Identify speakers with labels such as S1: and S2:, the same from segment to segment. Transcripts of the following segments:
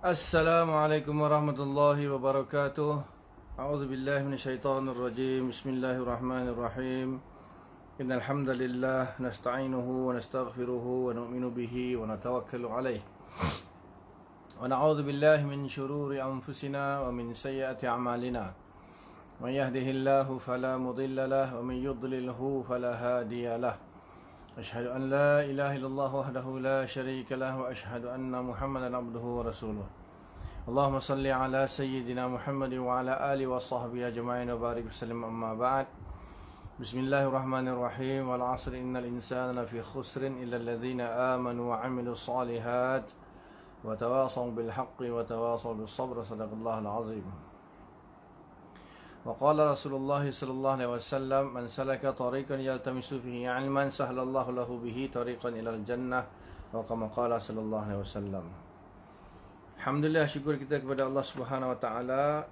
S1: Assalamualaikum warahmatullahi wabarakatuh. A'udzu billahi minasyaitonir rajim. Bismillahirrahmanirrahim. Innal hamdalillah nasta'inuhu wa nastaghfiruhu wa nu'minu bihi wa natawakkalu alayh. Wa na'udzu billahi min shururi anfusina wa min sayyiati a'malina. May yahdihillahu fala mudilla lahu wa may yudlilhu fala hadiya lahu. أشهد أن لا إله إلا الله وحده لا شريك له وأشهد أن محمدا عبده ورسوله اللهم صل على سيدنا محمد وعلى آله وصحبه أجمعين وبارك وسلم أما بعد بسم الله الرحمن الرحيم والعصر إن الإنسان لفي خسر إلا الذين آمنوا وعملوا الصالحات وتواصوا بالحق وتواصوا بالصبر صدق الله العظيم وقال رسول الله صلى الله عليه وسلم من سلك طريقا يلتمس فيه علما سهل الله له به طريقا الى الجنه وكما قال صلى الله عليه وسلم Alhamdulillah syukur kita kepada Allah Subhanahu Wa Taala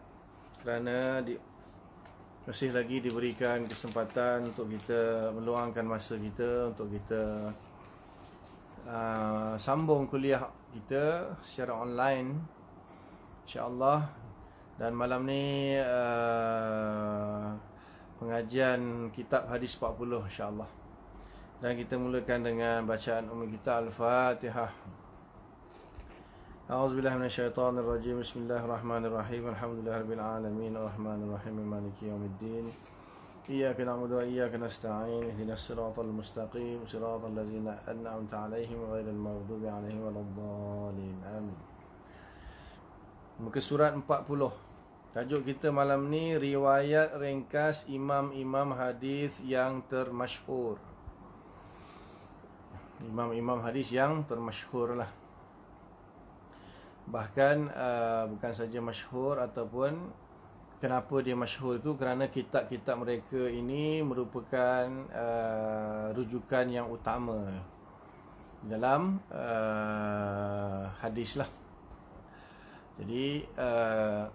S1: kerana di, masih lagi diberikan kesempatan untuk kita meluangkan masa kita untuk kita uh, sambung kuliah kita secara online. Insya-Allah dan malam ni uh, pengajian kitab hadis 40 insya-Allah. Dan kita mulakan dengan bacaan ummi kita Al-Fatihah. أعوذ بالله من الشيطان الرجيم بسم الله الرحمن الرحيم الحمد لله رب العالمين الرحمن الرحيم مالك يوم الدين إياك نعبد وإياك نستعين اهدنا الصراط المستقيم صراط الذين أنعمت عليهم غير المغضوب عليهم ولا الضالين آمين مكة سورة 40 Tajuk kita malam ni riwayat ringkas imam-imam hadis yang termasyhur. Imam-imam hadis yang termasyhur lah. Bahkan uh, bukan saja masyhur ataupun kenapa dia masyhur itu kerana kitab-kitab mereka ini merupakan uh, rujukan yang utama dalam uh, hadis lah. Jadi uh,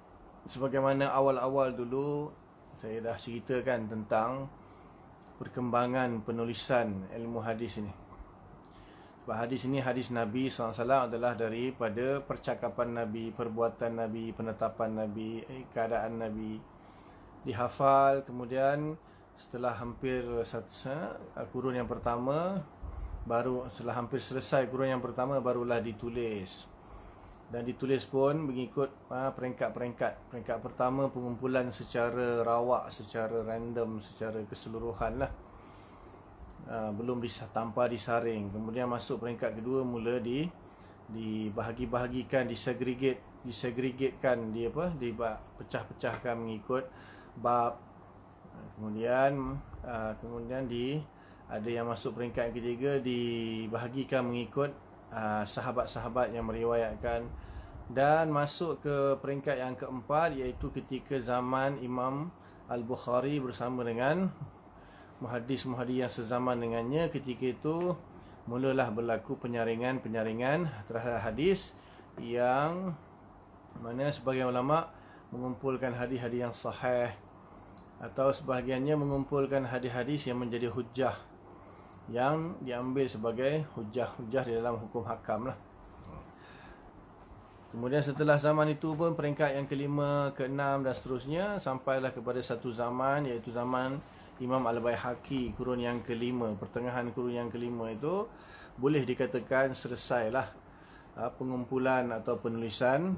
S1: sebagaimana awal-awal dulu saya dah ceritakan tentang perkembangan penulisan ilmu hadis ini. Sebab hadis ini hadis Nabi SAW adalah daripada percakapan Nabi, perbuatan Nabi, penetapan Nabi, eh, keadaan Nabi. Dihafal kemudian setelah hampir satu, eh, kurun yang pertama, baru setelah hampir selesai kurun yang pertama barulah ditulis dan ditulis pun mengikut uh, peringkat-peringkat. Peringkat pertama pengumpulan secara rawak, secara random, secara keseluruhan lah. Uh, belum disah, tanpa disaring. Kemudian masuk peringkat kedua mula di dibahagi-bahagikan, disegregate, disegregatekan dia apa? Di pecah-pecahkan mengikut bab. Kemudian uh, kemudian di ada yang masuk peringkat ketiga dibahagikan mengikut Ah, sahabat-sahabat yang meriwayatkan dan masuk ke peringkat yang keempat iaitu ketika zaman Imam Al-Bukhari bersama dengan muhadis-muhadis yang sezaman dengannya ketika itu mulalah berlaku penyaringan-penyaringan terhadap hadis yang mana sebagian ulama mengumpulkan hadis-hadis yang sahih atau sebahagiannya mengumpulkan hadis-hadis yang menjadi hujah yang diambil sebagai hujah-hujah di dalam hukum hakam lah. Kemudian setelah zaman itu pun peringkat yang kelima, keenam dan seterusnya sampailah kepada satu zaman iaitu zaman Imam Al-Bayhaqi kurun yang kelima, pertengahan kurun yang kelima itu boleh dikatakan selesailah ah, pengumpulan atau penulisan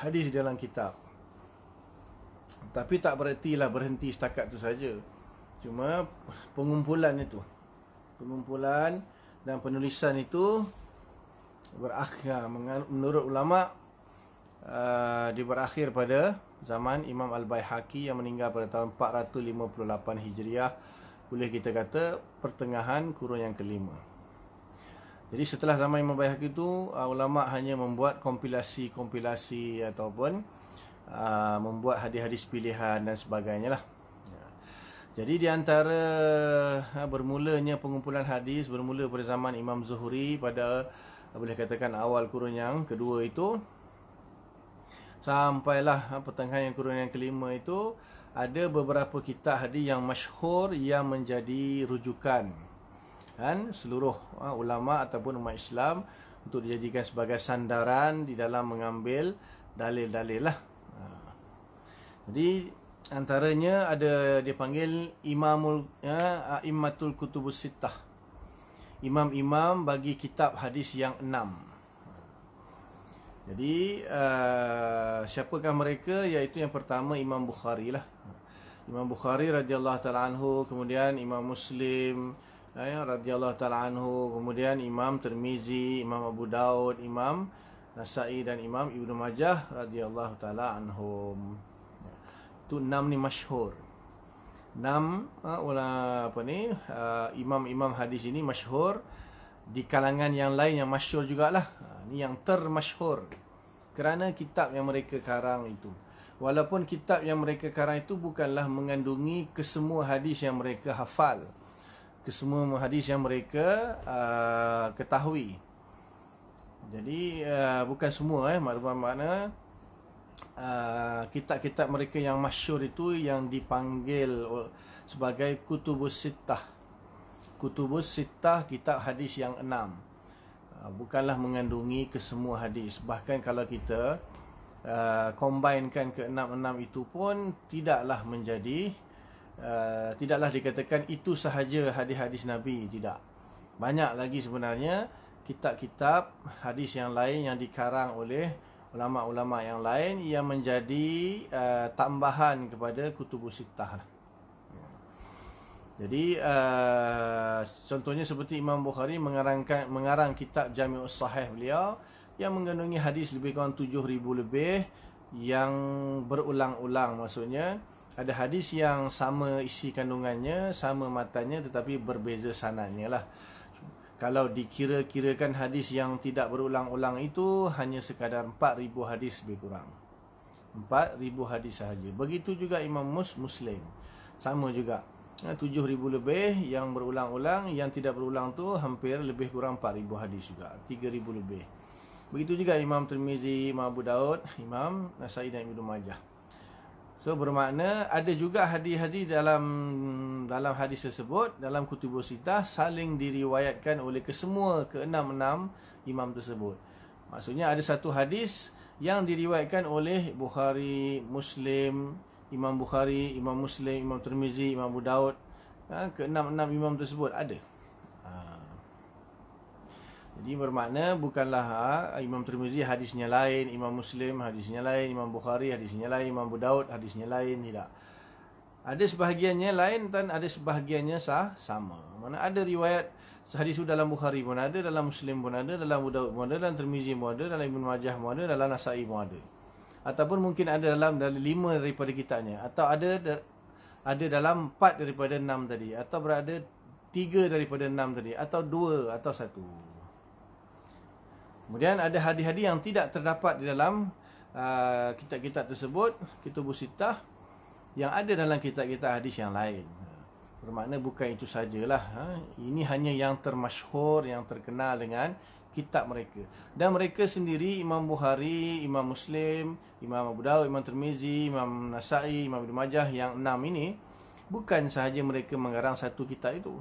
S1: hadis di dalam kitab. Tapi tak berhentilah berhenti setakat itu saja. Cuma pengumpulan itu pengumpulan dan penulisan itu berakhir menurut ulama uh, di berakhir pada zaman Imam Al-Baihaqi yang meninggal pada tahun 458 Hijriah boleh kita kata pertengahan kurun yang kelima. Jadi setelah zaman Imam Baihaqi itu uh, ulama hanya membuat kompilasi-kompilasi ataupun uh, membuat hadis-hadis pilihan dan sebagainya lah. Jadi di antara ha, bermulanya pengumpulan hadis bermula pada zaman Imam Zuhri pada ha, boleh katakan awal kurun yang kedua itu sampailah ha, pertengahan yang kurun yang kelima itu ada beberapa kitab hadis yang masyhur yang menjadi rujukan kan seluruh ha, ulama ataupun umat Islam untuk dijadikan sebagai sandaran di dalam mengambil dalil-dalil lah. Ha. Jadi antaranya ada dia panggil imamul ya aimmatul kutubus sittah imam-imam bagi kitab hadis yang enam jadi uh, siapakah mereka iaitu yang pertama imam bukhari lah imam bukhari radhiyallahu taala anhu kemudian imam muslim ya, ya radhiyallahu taala anhu kemudian imam tirmizi imam abu daud imam nasai dan imam ibnu majah radhiyallahu taala anhum tu enam ni masyhur enam uh, ha, apa ni ha, imam-imam uh, hadis ini masyhur di kalangan yang lain yang masyhur jugalah uh, ni yang termasyhur kerana kitab yang mereka karang itu walaupun kitab yang mereka karang itu bukanlah mengandungi kesemua hadis yang mereka hafal kesemua hadis yang mereka uh, ketahui jadi uh, bukan semua eh mana? uh, kitab-kitab mereka yang masyur itu yang dipanggil oh, sebagai Kutubus Sittah. Kutubus Sittah kitab hadis yang enam. Uh, bukanlah mengandungi kesemua hadis. Bahkan kalau kita uh, combinekan ke enam-enam itu pun tidaklah menjadi Uh, tidaklah dikatakan itu sahaja hadis-hadis Nabi Tidak Banyak lagi sebenarnya Kitab-kitab hadis yang lain yang dikarang oleh ulama-ulama yang lain yang menjadi uh, tambahan kepada kutubus sittah. Lah. Jadi uh, contohnya seperti Imam Bukhari mengarangkan mengarang kitab Jami'us Sahih beliau yang mengandungi hadis lebih kurang 7000 lebih yang berulang-ulang maksudnya ada hadis yang sama isi kandungannya, sama matanya tetapi berbeza sanadnya lah. Kalau dikira-kirakan hadis yang tidak berulang-ulang itu hanya sekadar 4,000 hadis lebih kurang. 4,000 hadis sahaja. Begitu juga Imam Mus Muslim. Sama juga. 7,000 eh, lebih yang berulang-ulang. Yang tidak berulang tu hampir lebih kurang 4,000 hadis juga. 3,000 lebih. Begitu juga Imam Tirmizi, Imam Abu Daud, Imam Nasai dan Ibn Majah. So bermakna ada juga hadis-hadis dalam dalam hadis tersebut dalam kutubus sitah saling diriwayatkan oleh kesemua keenam-enam imam tersebut. Maksudnya ada satu hadis yang diriwayatkan oleh Bukhari, Muslim, Imam Bukhari, Imam Muslim, Imam Tirmizi, Imam Abu Daud, ha, keenam-enam imam tersebut ada. Jadi bermakna bukanlah ha, Imam Tirmizi hadisnya lain, Imam Muslim hadisnya lain, Imam Bukhari hadisnya lain, Imam Budaud hadisnya lain, tidak. Ada sebahagiannya lain dan ada sebahagiannya sah sama. Mana ada riwayat hadis dalam Bukhari pun ada, dalam Muslim pun ada, dalam Budaud Daud pun ada, dalam Tirmizi pun ada, dalam Ibn Majah pun ada, dalam Nasa'i pun ada. Ataupun mungkin ada dalam dari lima daripada kitabnya. Atau ada ada dalam empat daripada enam tadi. Atau berada tiga daripada enam tadi. Atau dua atau satu. Kemudian ada hadis-hadis yang tidak terdapat di dalam uh, kitab-kitab tersebut, kitab sitah yang ada dalam kitab-kitab hadis yang lain. Bermakna bukan itu sajalah. Ha? Ini hanya yang termasyhur, yang terkenal dengan kitab mereka. Dan mereka sendiri, Imam Bukhari, Imam Muslim, Imam Abu Dawud, Imam Termizi, Imam Nasai, Imam Ibnu Majah yang enam ini, bukan sahaja mereka mengarang satu kitab itu.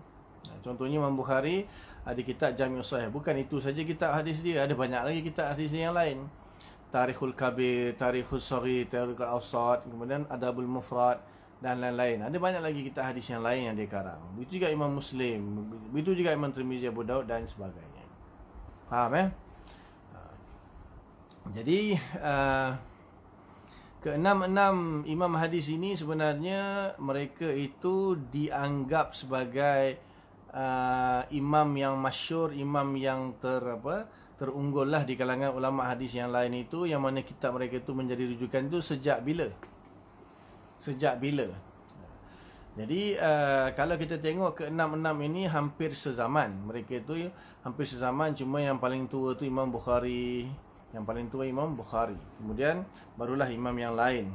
S1: Contohnya Imam Bukhari, ada kitab Jami' Sahih. Bukan itu saja kitab hadis dia, ada banyak lagi kitab hadis yang lain. Tarikhul Kabir, Tarikhul Sari, Tarikhul Awsat, kemudian Adabul Mufrad dan lain-lain. Ada banyak lagi kitab hadis yang lain yang dia karang. Begitu juga Imam Muslim, begitu juga Imam Tirmizi Abu Daud dan sebagainya. Faham eh? Ah. Jadi uh, keenam-enam imam hadis ini sebenarnya mereka itu dianggap sebagai uh, imam yang masyur, imam yang ter apa terunggul lah di kalangan ulama hadis yang lain itu yang mana kitab mereka itu menjadi rujukan itu sejak bila? Sejak bila? Jadi uh, kalau kita tengok ke enam-enam ini hampir sezaman mereka itu hampir sezaman cuma yang paling tua tu Imam Bukhari yang paling tua Imam Bukhari kemudian barulah imam yang lain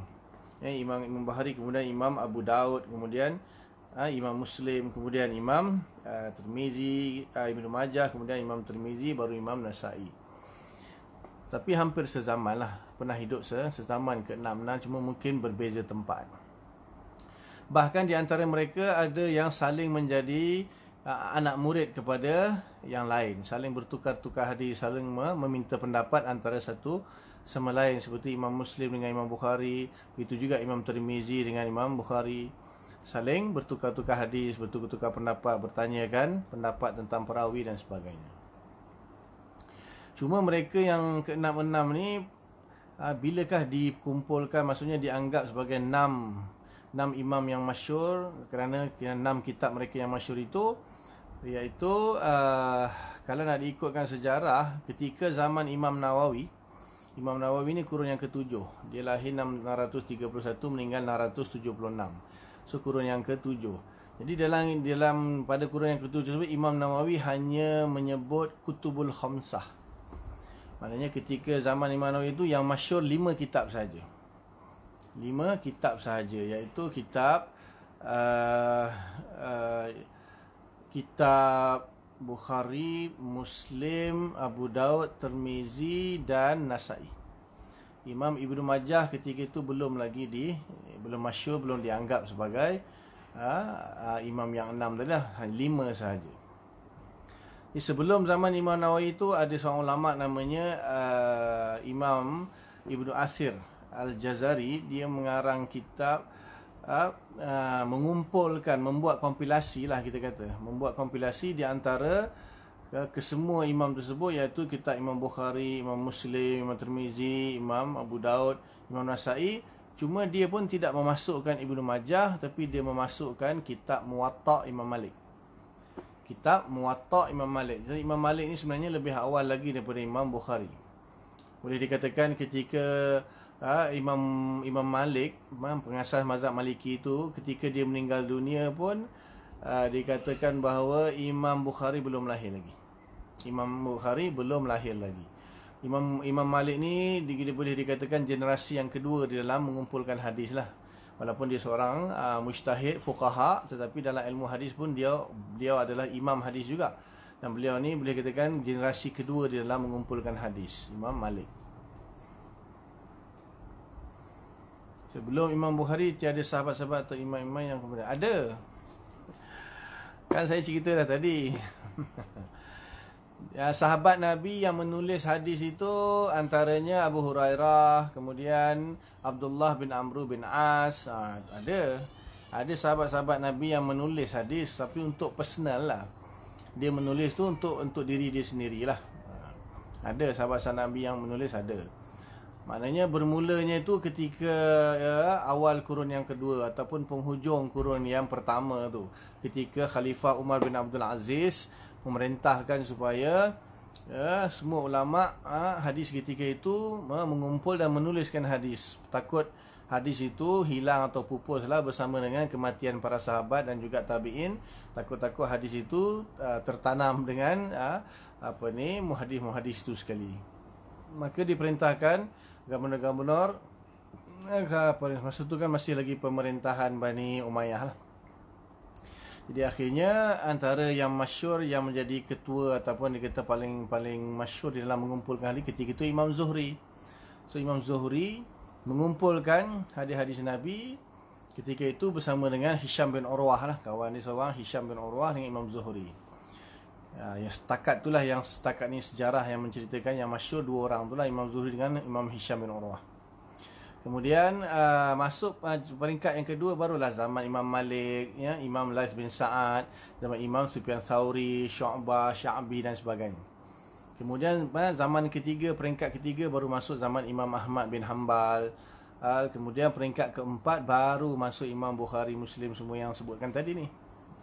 S1: eh, Imam Imam Bukhari kemudian Imam Abu Daud kemudian uh, Imam Muslim, kemudian Imam uh, Tirmizi, uh, Ibn Majah, kemudian Imam Tirmizi, baru Imam Nasai. Tapi hampir sezaman lah, pernah hidup se sezaman ke-66, cuma mungkin berbeza tempat. Bahkan di antara mereka ada yang saling menjadi uh, anak murid kepada yang lain. Saling bertukar-tukar hadis, saling meminta pendapat antara satu sama lain. Seperti Imam Muslim dengan Imam Bukhari, begitu juga Imam Tirmizi dengan Imam Bukhari saling bertukar-tukar hadis, bertukar-tukar pendapat, bertanyakan pendapat tentang perawi dan sebagainya. Cuma mereka yang ke enam enam ni ah, bilakah dikumpulkan maksudnya dianggap sebagai enam enam imam yang masyur kerana kira enam kitab mereka yang masyur itu iaitu uh, kalau nak diikutkan sejarah ketika zaman Imam Nawawi Imam Nawawi ni kurun yang ketujuh dia lahir 631 meninggal 676 So kurun yang ketujuh Jadi dalam dalam pada kurun yang ketujuh tersebut Imam Nawawi hanya menyebut Kutubul Khamsah Maknanya ketika zaman Imam Nawawi itu Yang masyur lima kitab saja. Lima kitab saja, Iaitu kitab uh, uh, Kitab Bukhari, Muslim, Abu Daud, Termizi dan Nasai Imam Ibn Majah ketika itu belum lagi di belum masyur belum dianggap sebagai aa, ah, aa, ah, imam yang enam tadi lah ha, lima sahaja Di sebelum zaman Imam Nawawi itu ada seorang ulama namanya aa, ah, Imam Ibnu Asir Al-Jazari dia mengarang kitab aa, aa, mengumpulkan membuat kompilasi lah kita kata membuat kompilasi di antara kesemua imam tersebut iaitu kitab Imam Bukhari, Imam Muslim, Imam Tirmizi, Imam Abu Daud, Imam Nasa'i Cuma dia pun tidak memasukkan Ibnu Majah tapi dia memasukkan kitab Muwatta Imam Malik. Kitab Muwatta Imam Malik. Jadi Imam Malik ni sebenarnya lebih awal lagi daripada Imam Bukhari. Boleh dikatakan ketika ha, Imam Imam Malik, Imam ha, pengasas mazhab Maliki itu ketika dia meninggal dunia pun ha, dikatakan bahawa Imam Bukhari belum lahir lagi. Imam Bukhari belum lahir lagi. Imam Imam Malik ni dia boleh dikatakan generasi yang kedua di dalam mengumpulkan hadis lah. Walaupun dia seorang uh, mujtahid fuqaha tetapi dalam ilmu hadis pun dia dia adalah imam hadis juga. Dan beliau ni boleh dikatakan generasi kedua di dalam mengumpulkan hadis, Imam Malik. Sebelum Imam Bukhari tiada sahabat-sahabat atau imam-imam yang kemudian ada. Kan saya cerita dah tadi. Ya, sahabat Nabi yang menulis hadis itu antaranya Abu Hurairah, kemudian Abdullah bin Amr bin As. Ha, ada. Ada sahabat-sahabat Nabi yang menulis hadis tapi untuk personal lah. Dia menulis tu untuk untuk diri dia sendirilah. Ha, ada sahabat-sahabat Nabi yang menulis ada. Maknanya bermulanya itu ketika ya, awal kurun yang kedua ataupun penghujung kurun yang pertama tu ketika Khalifah Umar bin Abdul Aziz memerintahkan supaya ya, semua ulama ha, hadis ketika itu ha, mengumpul dan menuliskan hadis takut hadis itu hilang atau pupuslah bersama dengan kematian para sahabat dan juga tabiin takut-takut hadis itu ha, tertanam dengan ha, apa ni muhadis-muhadis itu sekali maka diperintahkan gubernur-gubernur apa ha, masa itu kan masih lagi pemerintahan Bani Umayyah lah jadi akhirnya antara yang masyur yang menjadi ketua ataupun dia kata paling paling masyur dalam mengumpulkan hadis ketika itu Imam Zuhri. So Imam Zuhri mengumpulkan hadis-hadis Nabi ketika itu bersama dengan Hisham bin Urwah lah kawan dia seorang Hisham bin Urwah dengan Imam Zuhri. Ya, yang setakat itulah yang setakat ni sejarah yang menceritakan yang masyur dua orang itulah Imam Zuhri dengan Imam Hisham bin Urwah. Kemudian uh, masuk uh, peringkat yang kedua barulah zaman Imam Malik, ya, Imam Lais bin Sa'ad, zaman Imam Sufyan Thawri, Syu'bah, Sya'bi dan sebagainya. Kemudian uh, zaman ketiga, peringkat ketiga baru masuk zaman Imam Ahmad bin Hanbal. Uh, kemudian peringkat keempat baru masuk Imam Bukhari Muslim semua yang sebutkan tadi ni.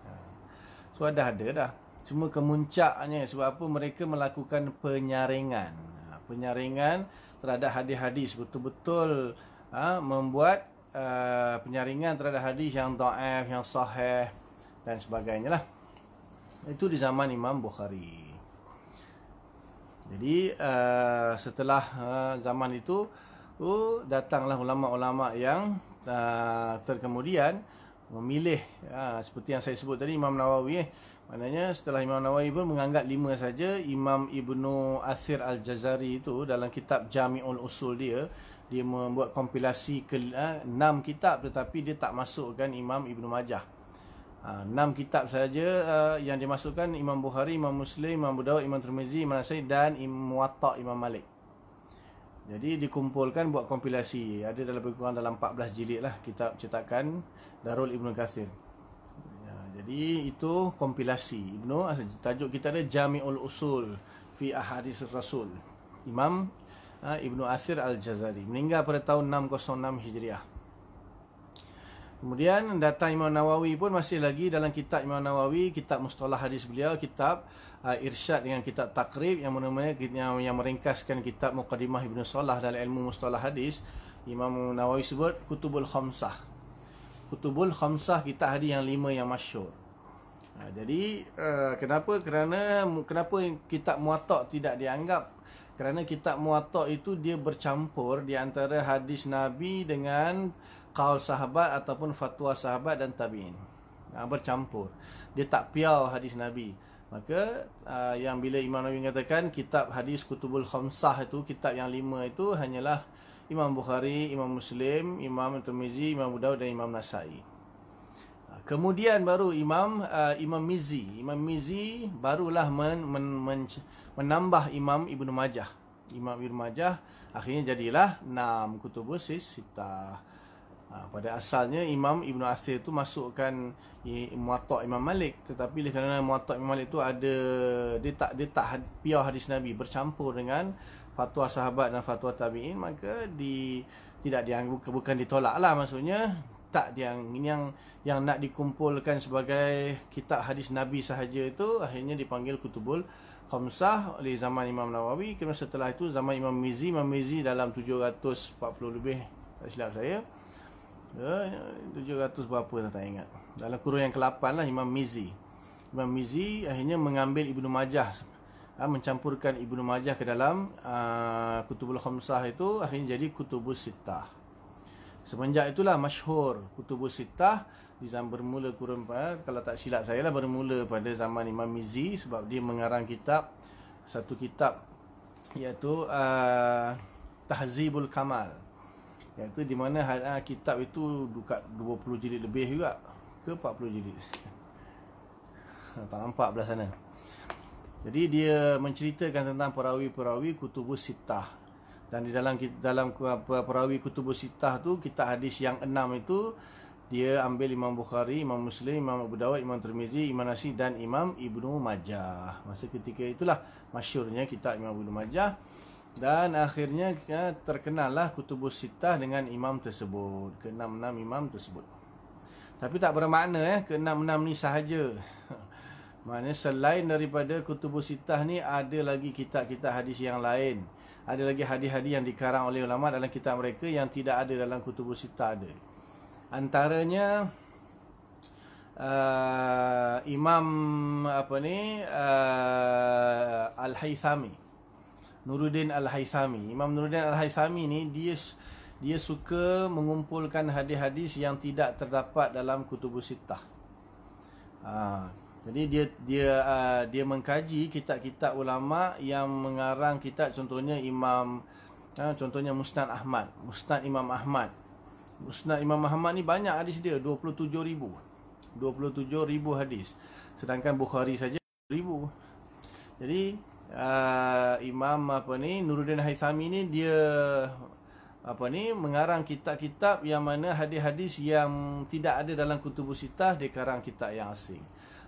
S1: Uh, so dah ada dah. semua kemuncaknya sebab apa mereka melakukan penyaringan. Uh, penyaringan terhadap hadis-hadis betul-betul ha, membuat uh, penyaringan terhadap hadis yang daif, yang sahih dan sebagainya lah. Itu di zaman Imam Bukhari. Jadi uh, setelah uh, zaman itu uh, datanglah ulama-ulama yang uh, terkemudian memilih uh, seperti yang saya sebut tadi Imam Nawawi eh. Maknanya setelah Imam Nawawi pun menganggap lima saja Imam Ibnu Asir Al-Jazari itu dalam kitab Jami'ul Usul dia dia membuat kompilasi ke eh, enam kitab tetapi dia tak masukkan Imam Ibn Majah. Ah, enam kitab saja uh, yang dimasukkan Imam Bukhari, Imam Muslim, Imam Abu Dawud, Imam Tirmizi, Imam Nasai dan Imam Muwatta Imam Malik. Jadi dikumpulkan buat kompilasi. Ada dalam kurang dalam 14 jilid lah kitab cetakan Darul Ibn Kathir. Ya, jadi itu kompilasi Ibnu ah, tajuk kita ada Jami'ul Usul fi Ahadis Rasul. Imam Ha, Ibnu Asir Al-Jazari meninggal pada tahun 606 Hijriah. Kemudian datang Imam Nawawi pun masih lagi dalam kitab Imam Nawawi, kitab Mustalah Hadis beliau, kitab uh, Irsyad dengan kitab Takrib yang namanya yang, yang meringkaskan kitab Muqaddimah Ibnu Salah dalam ilmu Mustalah Hadis, Imam Nawawi sebut Kutubul Khamsah. Kutubul Khamsah kitab hadis yang lima yang masyur. Ha, jadi eh, kenapa? Kerana kenapa kitab Muwatta tidak dianggap kerana kitab muwatta itu dia bercampur di antara hadis nabi dengan kaul sahabat ataupun fatwa sahabat dan tabiin ha, bercampur dia tak piau hadis nabi maka uh, yang bila imam nawawi mengatakan kitab hadis kutubul khamsah itu kitab yang lima itu hanyalah imam bukhari imam muslim imam tirmizi imam daud dan imam nasai ha, Kemudian baru Imam uh, Imam Mizi, Imam Mizi barulah men, men, men, menambah Imam Ibnu Majah. Imam Ibnu Majah akhirnya jadilah enam kutubus sita. Ha, pada asalnya Imam Ibnu Asir itu masukkan muatok Imam Malik tetapi oleh kerana muatok Imam Malik itu ada dia tak dia tak piah hadis Nabi bercampur dengan fatwa sahabat dan fatwa tabi'in maka di tidak dianggap bukan, bukan ditolak lah maksudnya tak yang ini yang yang nak dikumpulkan sebagai kitab hadis Nabi sahaja itu akhirnya dipanggil kutubul khamsah oleh zaman Imam Nawawi kemudian setelah itu zaman Imam Mizi Imam Mizi dalam 740 lebih tak silap saya 700 ya, berapa saya lah, tak ingat dalam kurun yang ke-8 lah Imam Mizi Imam Mizi akhirnya mengambil Ibnu Majah ha, mencampurkan Ibnu Majah ke dalam uh, Kutubul Khamsah itu akhirnya jadi kutubul Sittah semenjak itulah masyhur kutubul Sittah di zaman bermula kurun kalau tak silap saya lah bermula pada zaman Imam Mizi sebab dia mengarang kitab satu kitab iaitu uh, Tahzibul Kamal iaitu di mana uh, kitab itu dekat 20 jilid lebih juga ke 40 jilid tak nampak belah sana jadi dia menceritakan tentang perawi-perawi kutubus sitah dan di dalam dalam uh, perawi kutubus sitah tu kita hadis yang enam itu dia ambil Imam Bukhari, Imam Muslim, Imam Abu Dawud, Imam Tirmizi, Imam Nasi dan Imam Ibnu Majah. Masa ketika itulah masyurnya kitab Imam Ibnu Majah. Dan akhirnya terkenallah Kutubus Sitah dengan imam tersebut. Keenam-enam imam tersebut. Tapi tak bermakna ya, keenam-enam ni sahaja. Maknanya selain daripada Kutubus Sitah ni ada lagi kitab-kitab hadis yang lain. Ada lagi hadis-hadis yang dikarang oleh ulama dalam kitab mereka yang tidak ada dalam Kutubus Sitah ada antaranya uh, Imam apa ni uh, Al-Haythami Nuruddin Al-Haythami Imam Nuruddin Al-Haythami ni dia dia suka mengumpulkan hadis-hadis yang tidak terdapat dalam kutubus sittah. Ha, jadi dia dia uh, dia mengkaji kitab-kitab ulama yang mengarang kitab contohnya Imam uh, contohnya Musnad Ahmad, Musnad Imam Ahmad. Musnad Imam Ahmad ni banyak hadis dia 27 ribu 27 ribu hadis Sedangkan Bukhari saja ribu Jadi uh, Imam apa ni Nuruddin Haithami ni dia apa ni mengarang kitab-kitab yang mana hadis-hadis yang tidak ada dalam kutubus sitah dia karang kitab yang asing.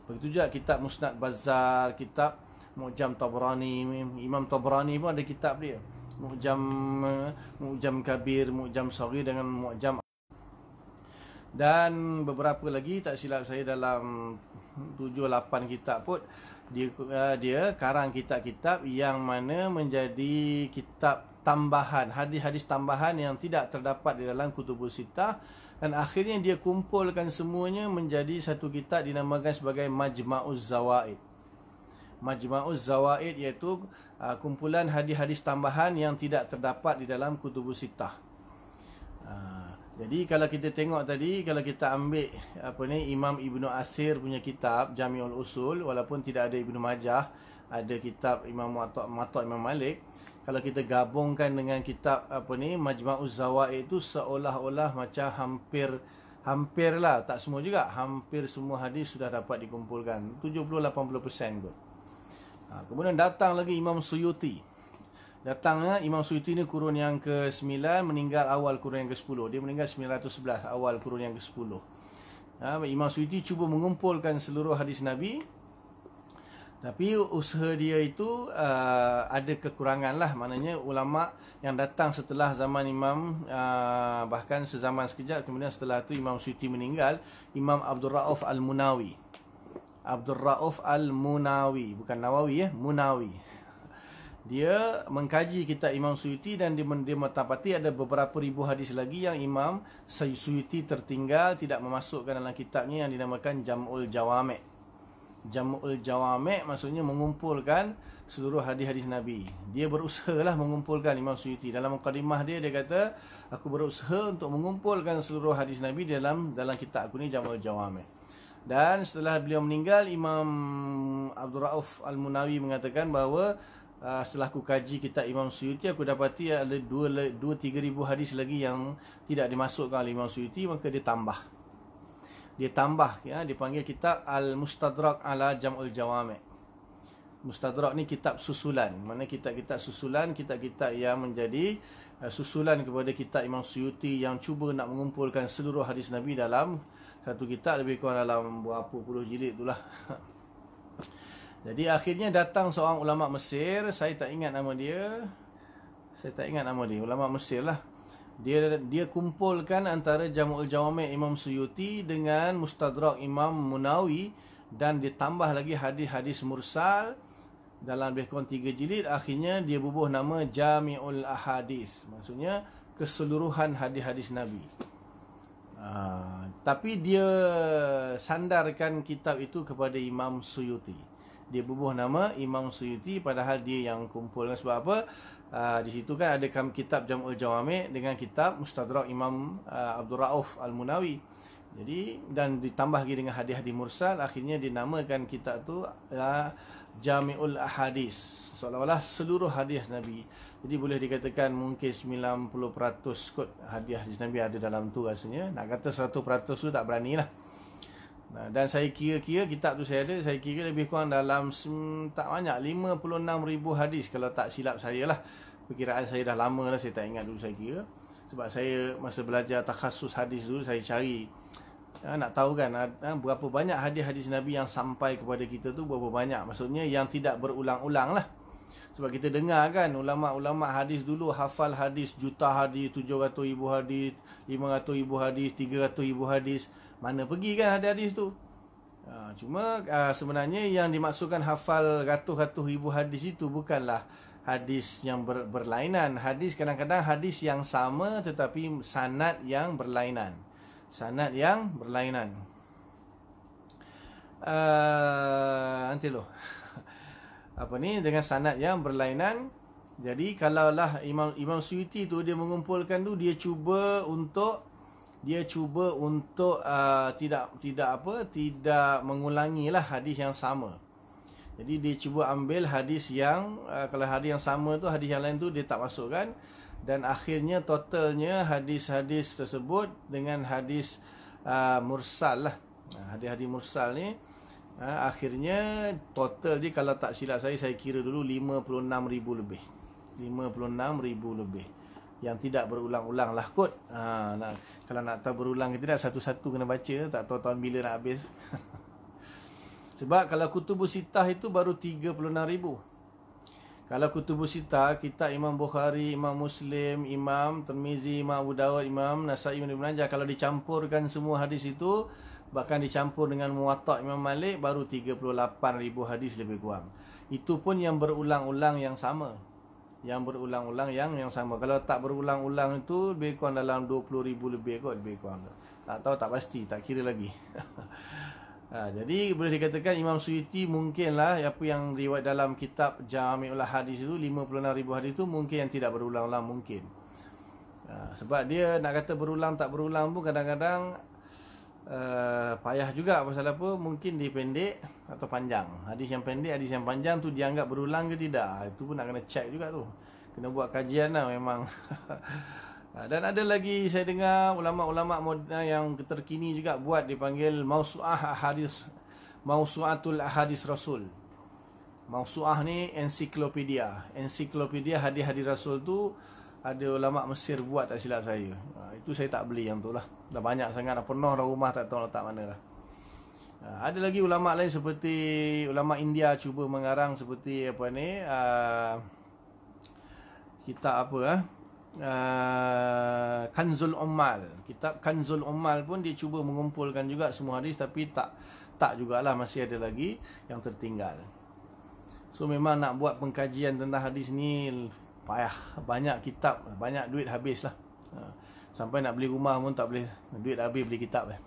S1: Begitu juga kitab Musnad Bazar, kitab Mu'jam Tabrani, Imam Tabrani pun ada kitab dia. Mu'jam Mu'jam Kabir, Mu'jam Sagir dengan Mu'jam dan beberapa lagi tak silap saya dalam 7-8 kitab pun dia, uh, dia karang kitab-kitab yang mana menjadi kitab tambahan hadis-hadis tambahan yang tidak terdapat di dalam kutubus sitah dan akhirnya dia kumpulkan semuanya menjadi satu kitab dinamakan sebagai Majma'uz Zawaid. Majma'uz Zawaid iaitu uh, kumpulan hadis-hadis tambahan yang tidak terdapat di dalam kutubus sitah. Uh, ah, jadi kalau kita tengok tadi kalau kita ambil apa ni Imam Ibnu Asir punya kitab Jami'ul Usul walaupun tidak ada Ibnu Majah, ada kitab Imam Muwatta' Muwatta' Imam Malik. Kalau kita gabungkan dengan kitab apa ni Majma'uz Zawaid itu seolah-olah macam hampir hampirlah tak semua juga, hampir semua hadis sudah dapat dikumpulkan 70 80% tu. Ha, kemudian datang lagi Imam Suyuti datangnya Imam Suyuti ni kurun yang ke-9 meninggal awal kurun yang ke-10 dia meninggal 911 awal kurun yang ke-10 ha, Imam Suyuti cuba mengumpulkan seluruh hadis Nabi tapi usaha dia itu uh, ada kekurangan lah maknanya ulama yang datang setelah zaman Imam uh, bahkan sezaman sekejap kemudian setelah itu Imam Suyuti meninggal Imam Abdul Ra'uf Al-Munawi Abdul Ra'uf Al-Munawi bukan Nawawi ya Munawi dia mengkaji kitab Imam Suyuti dan dia, mendapati ada beberapa ribu hadis lagi yang Imam Suyuti tertinggal tidak memasukkan dalam kitabnya yang dinamakan Jamul Jawami. Jamul Jawami maksudnya mengumpulkan seluruh hadis-hadis Nabi. Dia berusahalah mengumpulkan Imam Suyuti dalam mukadimah dia dia kata aku berusaha untuk mengumpulkan seluruh hadis Nabi dalam dalam kitab aku ni Jamul Jawami. Dan setelah beliau meninggal Imam Abdul Rauf Al-Munawi mengatakan bahawa uh, setelah aku kaji kitab Imam Suyuti aku dapati ada 2 ribu hadis lagi yang tidak dimasukkan oleh Imam Suyuti maka dia tambah. Dia tambah ya dia panggil kitab Al Mustadrak ala Jamul Jawami. Mustadrak ni kitab susulan. Mana kitab-kitab susulan, kitab-kitab yang menjadi uh, susulan kepada kitab Imam Suyuti yang cuba nak mengumpulkan seluruh hadis Nabi dalam satu kitab lebih kurang dalam berapa puluh jilid itulah. Jadi akhirnya datang seorang ulama Mesir, saya tak ingat nama dia. Saya tak ingat nama dia, ulama Mesir lah. Dia dia kumpulkan antara Jamul Jawami Imam Suyuti dengan Mustadrak Imam Munawi dan ditambah lagi hadis-hadis mursal dalam lebih kurang tiga jilid akhirnya dia bubuh nama Jamiul Ahadis maksudnya keseluruhan hadis-hadis Nabi. Uh, tapi dia sandarkan kitab itu kepada Imam Suyuti dia bubuh nama Imam Suyuti padahal dia yang kumpul sebab apa uh, di situ kan ada kam kitab Jamul Jawami' dengan kitab Mustadrak Imam uh, Abdul Rauf Al-Munawi jadi dan ditambah lagi dengan hadis-hadis mursal akhirnya dinamakan kitab tu uh, Jami'ul Ahadis seolah-olah seluruh hadis Nabi jadi boleh dikatakan mungkin 90% kot hadis Nabi ada dalam tu rasanya nak kata 100% tu tak beranilah dan saya kira-kira kitab tu saya ada saya kira lebih kurang dalam hmm, tak banyak ribu hadis kalau tak silap saya lah perkiraan saya dah lama lah saya tak ingat dulu saya kira sebab saya masa belajar takhasus hadis dulu saya cari ha, nak tahu kan ha, berapa banyak hadis-hadis Nabi yang sampai kepada kita tu berapa banyak maksudnya yang tidak berulang-ulang lah sebab kita dengar kan ulama-ulama hadis dulu hafal hadis juta hadis 700 ribu hadis 500 ribu hadis 300 ribu hadis mana pergi kan hadis-hadis tu. Ha, cuma uh, sebenarnya yang dimaksudkan hafal ratus-ratus ribu hadis itu bukanlah hadis yang ber, berlainan. Hadis kadang-kadang hadis yang sama tetapi sanat yang berlainan. Sanat yang berlainan. Uh, nanti loh. Apa ni dengan sanat yang berlainan? Jadi kalaulah Imam Imam Suyuti tu dia mengumpulkan tu dia cuba untuk dia cuba untuk uh, tidak tidak apa tidak mengulangi lah hadis yang sama. Jadi dia cuba ambil hadis yang uh, kalau hadis yang sama tu hadis yang lain tu dia tak masukkan dan akhirnya totalnya hadis-hadis tersebut dengan hadis uh, mursal lah hadis-hadis mursal ni uh, akhirnya total dia kalau tak silap saya saya kira dulu 56 ribu lebih 56 ribu lebih yang tidak berulang-ulang lah kot ha, nak, kalau nak tahu berulang kita tidak satu-satu kena baca tak tahu tahun bila nak habis sebab kalau kutubu sitah itu baru 36 ribu kalau kutubu sitah kita Imam Bukhari, Imam Muslim, Imam Termizi, Imam Abu Dawud, Imam Nasai, Imam Ibn Anjah kalau dicampurkan semua hadis itu bahkan dicampur dengan muwatak Imam Malik baru 38 ribu hadis lebih kurang itu pun yang berulang-ulang yang sama yang berulang-ulang yang yang sama. Kalau tak berulang-ulang itu lebih kurang dalam 20,000 lebih kot lebih kurang. Tak tahu tak pasti, tak kira lagi. ha, jadi boleh dikatakan Imam Suyuti mungkinlah apa yang riwayat dalam kitab Jami'ul Hadis itu ribu hadis itu mungkin yang tidak berulang-ulang mungkin. Ha, sebab dia nak kata berulang tak berulang pun kadang-kadang uh, payah juga pasal apa mungkin dia pendek atau panjang hadis yang pendek hadis yang panjang tu dianggap berulang ke tidak ah, itu pun nak kena check juga tu kena buat kajian lah memang ah, dan ada lagi saya dengar ulama-ulama moden yang terkini juga buat dipanggil mausuah hadis mausuatul hadis rasul mausuah ni ensiklopedia ensiklopedia hadis-hadis rasul tu ada ulama Mesir buat tak silap saya. Ha, itu saya tak beli yang tu lah. Dah banyak sangat dah penuh dah rumah tak tahu letak mana lah. Ha, ada lagi ulama lain seperti ulama India cuba mengarang seperti apa ni uh, kitab apa eh? Uh, Kanzul Umal Kitab Kanzul Umal pun dia cuba mengumpulkan juga semua hadis Tapi tak tak jugalah masih ada lagi yang tertinggal So memang nak buat pengkajian tentang hadis ni payah banyak kitab banyak duit habis lah ha. sampai nak beli rumah pun tak boleh duit habis beli kitab eh.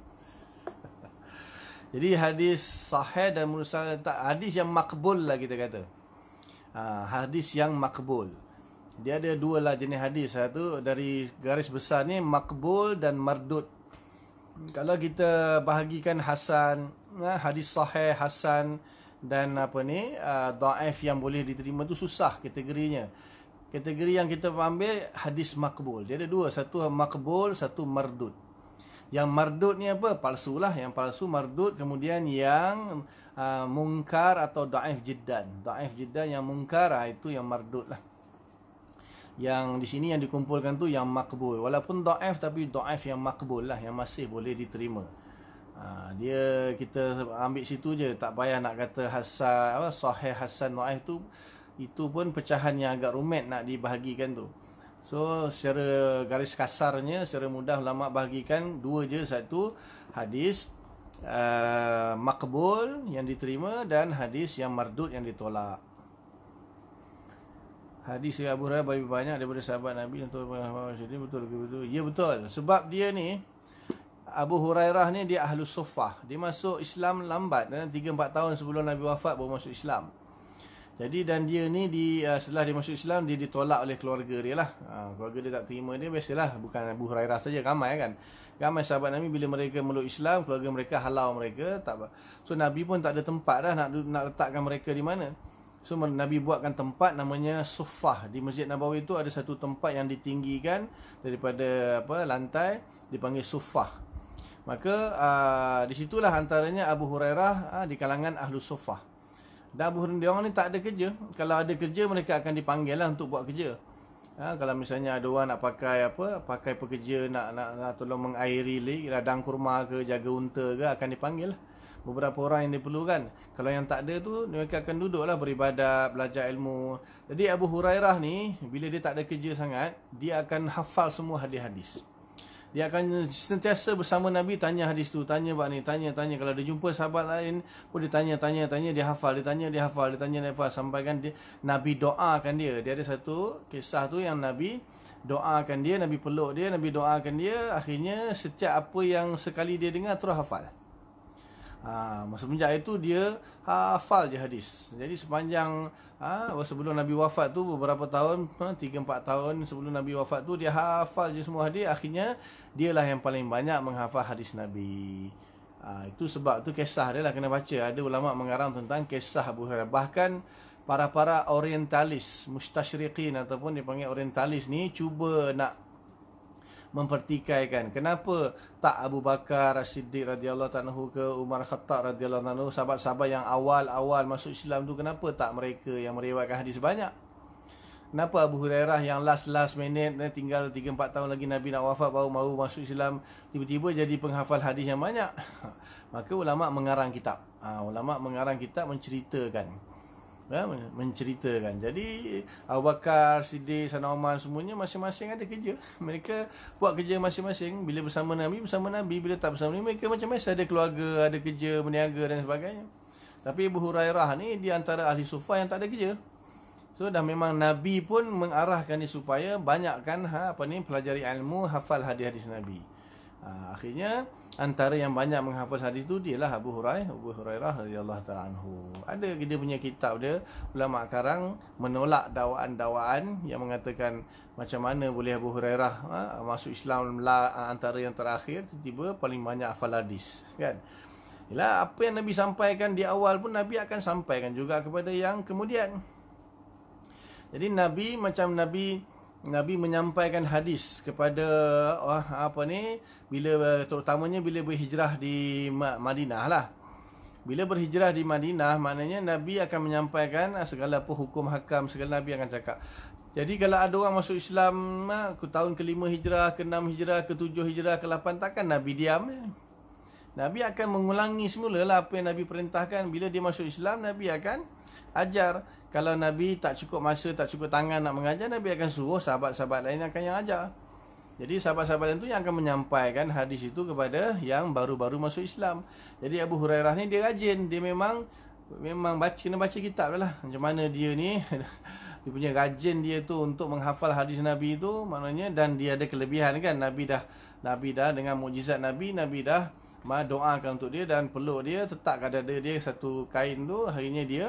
S1: jadi hadis sahih dan murusal tak hadis yang makbul lah kita kata ha, hadis yang makbul dia ada dua lah jenis hadis satu dari garis besar ni makbul dan mardut. kalau kita bahagikan hasan ha, hadis sahih hasan dan apa ni uh, daif yang boleh diterima tu susah kategorinya kategori yang kita ambil hadis makbul. Dia ada dua, satu makbul, satu mardud. Yang mardud ni apa? Palsulah. Yang palsu mardud kemudian yang uh, mungkar atau daif jiddan. Daif jiddan yang mungkar ah, itu yang mardud lah. Yang di sini yang dikumpulkan tu yang makbul. Walaupun daif tapi daif yang makbul lah yang masih boleh diterima. Ha, dia kita ambil situ je tak payah nak kata hasan apa sahih hasan waif tu itu pun pecahan yang agak rumit nak dibahagikan tu. So secara garis kasarnya secara mudah ulama bahagikan dua je satu hadis uh, makbul yang diterima dan hadis yang mardut yang ditolak. Hadis Abu Hurairah lebih banyak daripada sahabat Nabi yang Muhammad betul ke betul? Ya betul. Sebab dia ni Abu Hurairah ni dia ahlu sufah. Dia masuk Islam lambat dan 3 4 tahun sebelum Nabi wafat baru masuk Islam. Jadi dan dia ni di uh, setelah dia masuk Islam dia ditolak oleh keluarga dia lah. Ha, keluarga dia tak terima dia biasalah bukan Abu Hurairah saja ramai kan. Ramai sahabat Nabi bila mereka meluk Islam keluarga mereka halau mereka tak apa. So Nabi pun tak ada tempat dah nak nak letakkan mereka di mana. So Nabi buatkan tempat namanya Sufah di Masjid Nabawi itu ada satu tempat yang ditinggikan daripada apa lantai dipanggil Sufah. Maka uh, di situlah antaranya Abu Hurairah uh, di kalangan Ahlu Sufah. Dan Abu Hurairah, dia orang ni tak ada kerja. Kalau ada kerja, mereka akan dipanggil lah untuk buat kerja. Ha, kalau misalnya ada orang nak pakai apa, pakai pekerja nak nak, nak tolong mengairi lik, ladang kurma ke, jaga unta ke, akan dipanggil lah. Beberapa orang yang diperlukan. Kalau yang tak ada tu, mereka akan duduklah beribadat, belajar ilmu. Jadi Abu Hurairah ni, bila dia tak ada kerja sangat, dia akan hafal semua hadis-hadis dia akan sentiasa bersama Nabi tanya hadis tu tanya buat ni tanya tanya kalau dia jumpa sahabat lain pun dia tanya tanya tanya dia hafal dia tanya dia hafal dia tanya dia hafal sampai kan dia, Nabi doakan dia dia ada satu kisah tu yang Nabi doakan dia Nabi peluk dia Nabi doakan dia akhirnya setiap apa yang sekali dia dengar terus hafal Ha, masa semenjak itu dia hafal je hadis. Jadi sepanjang ha, sebelum Nabi wafat tu beberapa tahun, 3 ha, 4 tahun sebelum Nabi wafat tu dia hafal je semua hadis. Akhirnya dialah yang paling banyak menghafal hadis Nabi. Ha, itu sebab tu kisah dia lah kena baca. Ada ulama mengarang tentang kisah Abu Hurairah. Bahkan para-para orientalis, mustasyriqin ataupun dipanggil orientalis ni cuba nak mempertikaikan kenapa tak Abu Bakar Siddiq radhiyallahu tanhu ke Umar Khattab radhiyallahu tanhu sahabat-sahabat yang awal-awal masuk Islam tu kenapa tak mereka yang meriwayatkan hadis banyak kenapa Abu Hurairah yang last last minute eh, tinggal 3 4 tahun lagi Nabi nak wafat baru mau masuk Islam tiba-tiba jadi penghafal hadis yang banyak maka ulama mengarang kitab ha, ulama mengarang kitab menceritakan ya, menceritakan. Jadi Abu Bakar, Siddiq, Sana Oman semuanya masing-masing ada kerja. Mereka buat kerja masing-masing. Bila bersama Nabi, bersama Nabi. Bila tak bersama Nabi, mereka macam biasa ada keluarga, ada kerja, berniaga dan sebagainya. Tapi Abu Hurairah ni di antara ahli sufa yang tak ada kerja. So dah memang Nabi pun mengarahkan dia supaya banyakkan ha, apa ni pelajari ilmu, hafal hadis-hadis Nabi. Ha, akhirnya antara yang banyak menghafal hadis tu dialah Abu Hurairah Abu Hurairah radhiyallahu taala anhu. Ada dia punya kitab dia ulama karang menolak dawaan-dawaan yang mengatakan macam mana boleh Abu Hurairah ha, masuk Islam antara yang terakhir tiba paling banyak hafal hadis kan. Yalah apa yang Nabi sampaikan di awal pun Nabi akan sampaikan juga kepada yang kemudian. Jadi Nabi macam Nabi Nabi menyampaikan hadis kepada oh apa ni bila terutamanya bila berhijrah di Madinah lah. Bila berhijrah di Madinah maknanya Nabi akan menyampaikan ah, segala apa hukum hakam segala Nabi akan cakap. Jadi kalau ada orang masuk Islam ah, ke tahun ke-5 hijrah, ke-6 hijrah, ke-7 hijrah, ke-8 takkan Nabi diam. Nabi akan mengulangi semula lah apa yang Nabi perintahkan. Bila dia masuk Islam, Nabi akan ajar kalau Nabi tak cukup masa, tak cukup tangan nak mengajar, Nabi akan suruh sahabat-sahabat lain akan yang ajar. Jadi sahabat-sahabat lain tu yang akan menyampaikan hadis itu kepada yang baru-baru masuk Islam. Jadi Abu Hurairah ni dia rajin, dia memang memang baca kena baca kitab lah. Macam mana dia ni dia punya rajin dia tu untuk menghafal hadis Nabi itu maknanya dan dia ada kelebihan kan Nabi dah Nabi dah dengan mukjizat Nabi Nabi dah doakan untuk dia dan peluk dia tetap kada dia, dia satu kain tu akhirnya dia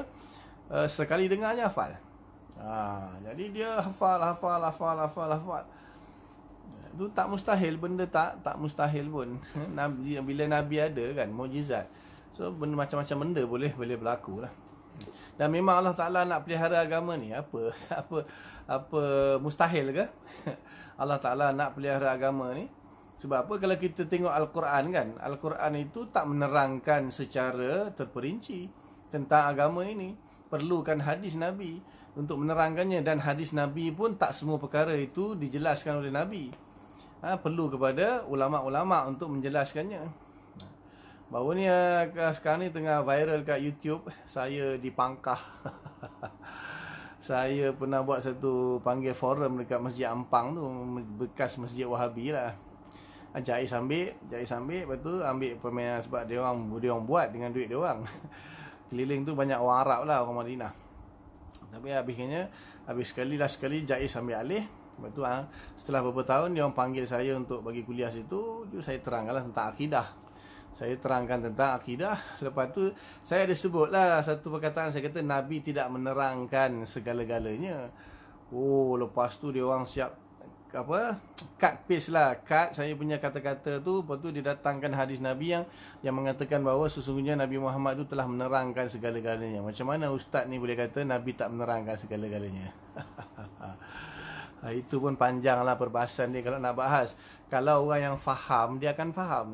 S1: uh, sekali dengarnya hafal. Ha, jadi dia hafal, hafal, hafal, hafal, hafal. Itu tak mustahil benda tak tak mustahil pun. Nabi bila Nabi ada kan mukjizat. So benda macam-macam benda boleh boleh berlaku lah. Dan memang Allah Taala nak pelihara agama ni apa apa apa mustahil ke? Allah Taala nak pelihara agama ni sebab apa kalau kita tengok al-Quran kan al-Quran itu tak menerangkan secara terperinci tentang agama ini perlukan hadis Nabi untuk menerangkannya dan hadis Nabi pun tak semua perkara itu dijelaskan oleh Nabi. Ha, perlu kepada ulama-ulama untuk menjelaskannya. Baru ni ah, sekarang ni tengah viral kat YouTube saya dipangkah. saya pernah buat satu panggil forum dekat Masjid Ampang tu bekas Masjid Wahabi lah. Ah, jais ambil, jais ambil, lepas tu ambil permainan sebab dia orang, dia orang buat dengan duit dia orang. keliling tu banyak orang Arab lah orang Madinah tapi habisnya habis sekali lah sekali Jais ambil alih Lepas tu ah, setelah beberapa tahun dia orang panggil saya untuk bagi kuliah situ tu saya terangkanlah tentang akidah saya terangkan tentang akidah lepas tu saya ada sebut lah satu perkataan saya kata nabi tidak menerangkan segala-galanya oh lepas tu dia orang siap apa cut paste lah cut saya punya kata-kata tu lepas tu didatangkan hadis Nabi yang yang mengatakan bahawa sesungguhnya Nabi Muhammad tu telah menerangkan segala-galanya macam mana ustaz ni boleh kata Nabi tak menerangkan segala-galanya itu pun panjang lah perbahasan dia kalau nak bahas kalau orang yang faham dia akan faham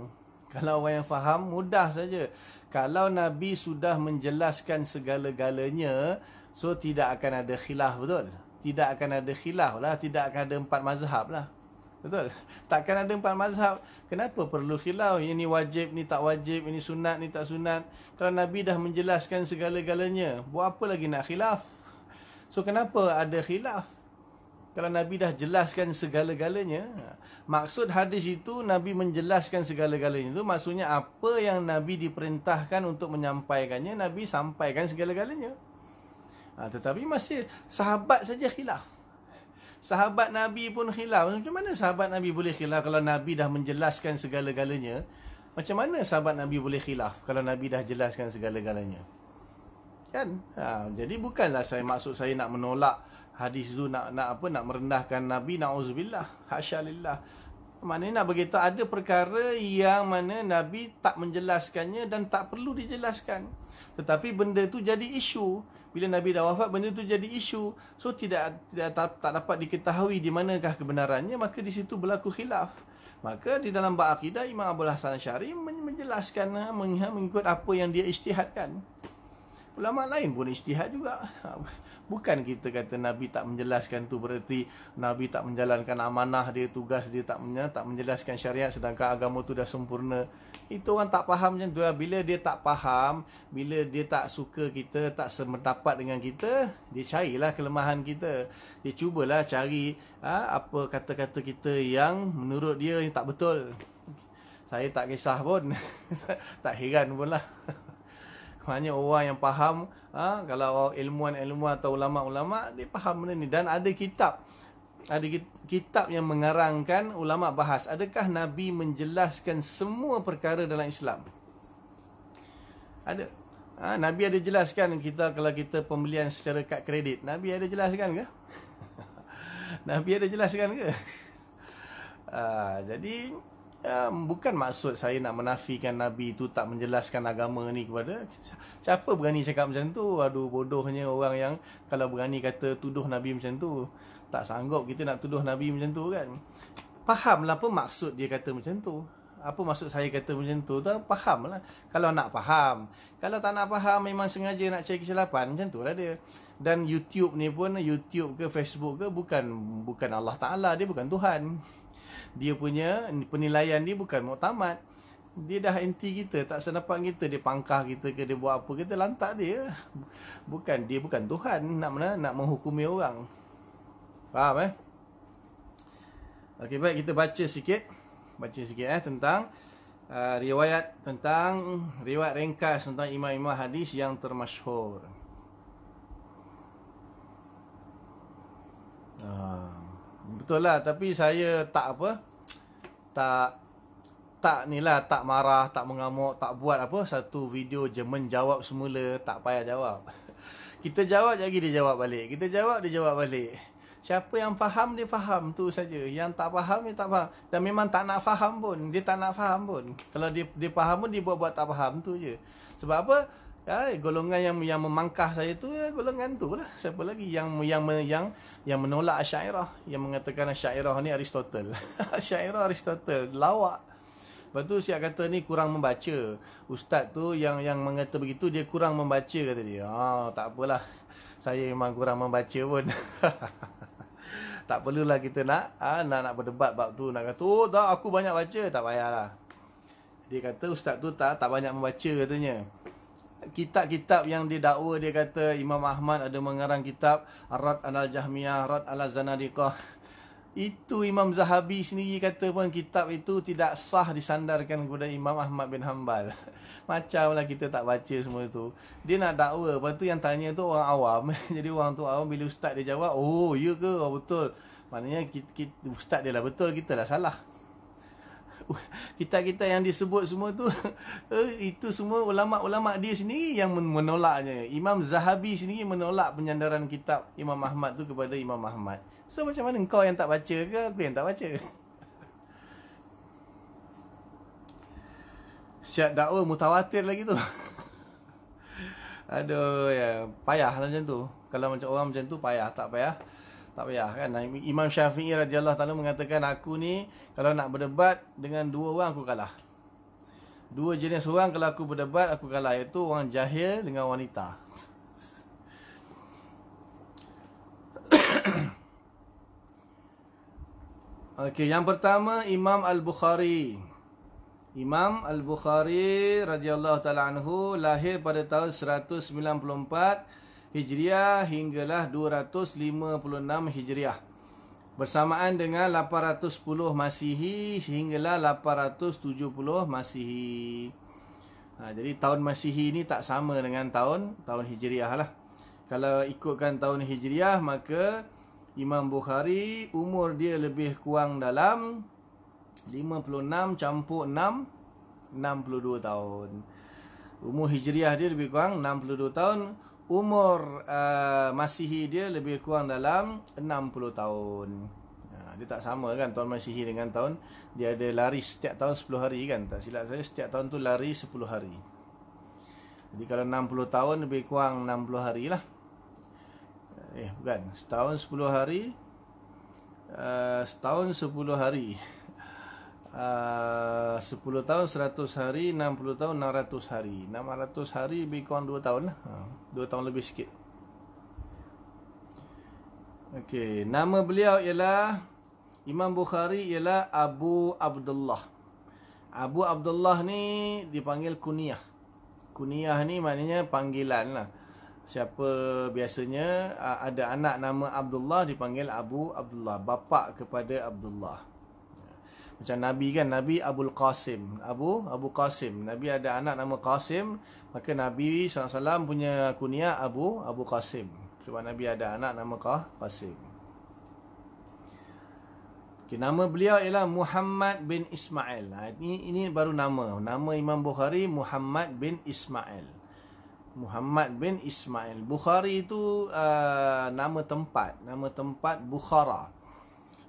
S1: kalau orang yang faham mudah saja kalau Nabi sudah menjelaskan segala-galanya so tidak akan ada khilaf betul tidak akan ada khilaf lah, tidak akan ada empat mazhab lah. Betul? Takkan ada empat mazhab. Kenapa perlu khilaf? Ini wajib, ni tak wajib, ini sunat, ni tak sunat. Kalau Nabi dah menjelaskan segala-galanya, buat apa lagi nak khilaf? So, kenapa ada khilaf? Kalau Nabi dah jelaskan segala-galanya, maksud hadis itu Nabi menjelaskan segala-galanya itu maksudnya apa yang Nabi diperintahkan untuk menyampaikannya, Nabi sampaikan segala-galanya. Ha, tetapi masih sahabat saja khilaf. Sahabat Nabi pun khilaf. Macam mana sahabat Nabi boleh khilaf kalau Nabi dah menjelaskan segala-galanya? Macam mana sahabat Nabi boleh khilaf kalau Nabi dah jelaskan segala-galanya? Kan? Ha, jadi bukanlah saya maksud saya nak menolak hadis itu nak nak apa nak merendahkan Nabi naudzubillah. Hasyalillah. Mana nak begitu ada perkara yang mana Nabi tak menjelaskannya dan tak perlu dijelaskan. Tetapi benda tu jadi isu bila Nabi dah wafat benda tu jadi isu so tidak, tidak tak, tak dapat diketahui di manakah kebenarannya maka di situ berlaku khilaf maka di dalam bab akidah Imam Abu Hasan Syari menjelaskan ha, mengikut apa yang dia ijtihadkan ulama lain pun ijtihad juga Bukan kita kata Nabi tak menjelaskan tu berarti Nabi tak menjalankan amanah dia, tugas dia tak tak menjelaskan syariat sedangkan agama tu dah sempurna. Itu orang tak faham macam tu lah. Bila dia tak faham, bila dia tak suka kita, tak semendapat dengan kita, dia carilah kelemahan kita. Dia cubalah cari ha, apa kata-kata kita yang menurut dia yang tak betul. Saya tak kisah pun. tak heran pun lah. Maknanya orang yang faham ha, Kalau ilmuan-ilmuan atau ulama-ulama Dia faham benda ni Dan ada kitab Ada kitab yang mengarangkan Ulama bahas Adakah Nabi menjelaskan semua perkara dalam Islam? Ada ha, Nabi ada jelaskan kita Kalau kita pembelian secara kad kredit Nabi ada jelaskan ke? Nabi ada jelaskan ke? Ha, Jadi um, bukan maksud saya nak menafikan Nabi itu tak menjelaskan agama ni kepada siapa berani cakap macam tu aduh bodohnya orang yang kalau berani kata tuduh Nabi macam tu tak sanggup kita nak tuduh Nabi macam tu kan lah apa maksud dia kata macam tu apa maksud saya kata macam tu tak lah. kalau nak faham kalau tak nak faham memang sengaja nak cari kesilapan macam tu lah dia dan YouTube ni pun YouTube ke Facebook ke bukan bukan Allah Taala dia bukan Tuhan dia punya penilaian ni bukan muktamad. Dia dah anti kita, tak senapan kita, dia pangkah kita ke dia buat apa kita lantak dia. Bukan dia bukan Tuhan nak mana nak menghukumi orang. Faham eh? Okey baik kita baca sikit. Baca sikit eh tentang uh, riwayat tentang riwayat ringkas tentang imam-imam hadis yang termasyhur. Ah. Uh. Betul lah tapi saya tak apa Tak tak ni lah, tak marah, tak mengamuk, tak buat apa Satu video je menjawab semula, tak payah jawab Kita jawab lagi dia jawab balik Kita jawab dia jawab balik Siapa yang faham dia faham tu saja. Yang tak faham dia tak faham Dan memang tak nak faham pun Dia tak nak faham pun Kalau dia, dia faham pun dia buat-buat tak faham tu je Sebab apa? Ya, golongan yang yang memangkah saya tu ya, golongan tu lah. Siapa lagi yang yang yang yang menolak syairah, yang mengatakan syairah ni Aristotel. syairah Aristotel, lawak. Lepas tu siap kata ni kurang membaca. Ustaz tu yang yang mengata begitu dia kurang membaca kata dia. Oh, tak apalah. Saya memang kurang membaca pun. tak perlulah kita nak ah, nak nak berdebat bab tu nak kata oh, tak aku banyak baca tak payahlah. Dia kata ustaz tu tak tak banyak membaca katanya kitab-kitab yang dia didakwa dia kata Imam Ahmad ada mengarang kitab Rad Al Jahmiyah, Arad Al Zanadiqah. Itu Imam Zahabi sendiri kata pun kitab itu tidak sah disandarkan kepada Imam Ahmad bin Hanbal. Macamlah kita tak baca semua itu. Dia nak dakwa. Lepas tu yang tanya tu orang awam. Jadi orang tu awam bila ustaz dia jawab, oh ya ke? Oh, betul. Maknanya kita, kita, ustaz dia lah betul, kita lah salah. kitab-kitab yang disebut semua tu eh, itu semua ulama-ulama dia sendiri yang menolaknya. Imam Zahabi sendiri menolak penyandaran kitab Imam Ahmad tu kepada Imam Ahmad. So macam mana kau yang tak baca ke aku yang tak baca? Syak dakwa mutawatir lagi tu. Aduh, ya, payahlah macam tu. Kalau macam orang macam tu payah, tak payah tak payah kan Imam Syafi'i radhiyallahu taala mengatakan aku ni kalau nak berdebat dengan dua orang aku kalah dua jenis orang kalau aku berdebat aku kalah iaitu orang jahil dengan wanita Okey yang pertama Imam Al-Bukhari Imam Al-Bukhari radhiyallahu taala anhu lahir pada tahun 194 Hijriah hinggalah 256 Hijriah bersamaan dengan 810 Masihi hinggalah 870 Masihi. Ha, jadi tahun Masihi ini tak sama dengan tahun tahun Hijriah lah. Kalau ikutkan tahun Hijriah maka Imam Bukhari umur dia lebih kurang dalam 56 campur 6 62 tahun. Umur Hijriah dia lebih kurang 62 tahun umur uh, Masihi dia lebih kurang dalam 60 tahun. Uh, dia tak sama kan tahun Masihi dengan tahun dia ada lari setiap tahun 10 hari kan. Tak silap saya setiap tahun tu lari 10 hari. Jadi kalau 60 tahun lebih kurang 60 hari lah. Eh bukan, setahun 10 hari. Uh, setahun 10 hari. Ah, uh, 10 tahun 100 hari 60 tahun 600 hari 600 hari lebih kurang 2 tahun lah uh, ah, 2 tahun lebih sikit Okey, nama beliau ialah Imam Bukhari ialah Abu Abdullah. Abu Abdullah ni dipanggil kunyah. Kunyah ni maknanya panggilan lah. Siapa biasanya ah, ada anak nama Abdullah dipanggil Abu Abdullah. Bapa kepada Abdullah. Macam Nabi kan, Nabi Abu Qasim. Abu Abu Qasim. Nabi ada anak nama Qasim, maka Nabi SAW punya kunia Abu Abu Qasim. Cuma Nabi ada anak nama Qah Qasim. Okay, nama beliau ialah Muhammad bin Ismail. Ha, ini, ini baru nama. Nama Imam Bukhari Muhammad bin Ismail. Muhammad bin Ismail. Bukhari itu uh, nama tempat. Nama tempat Bukhara.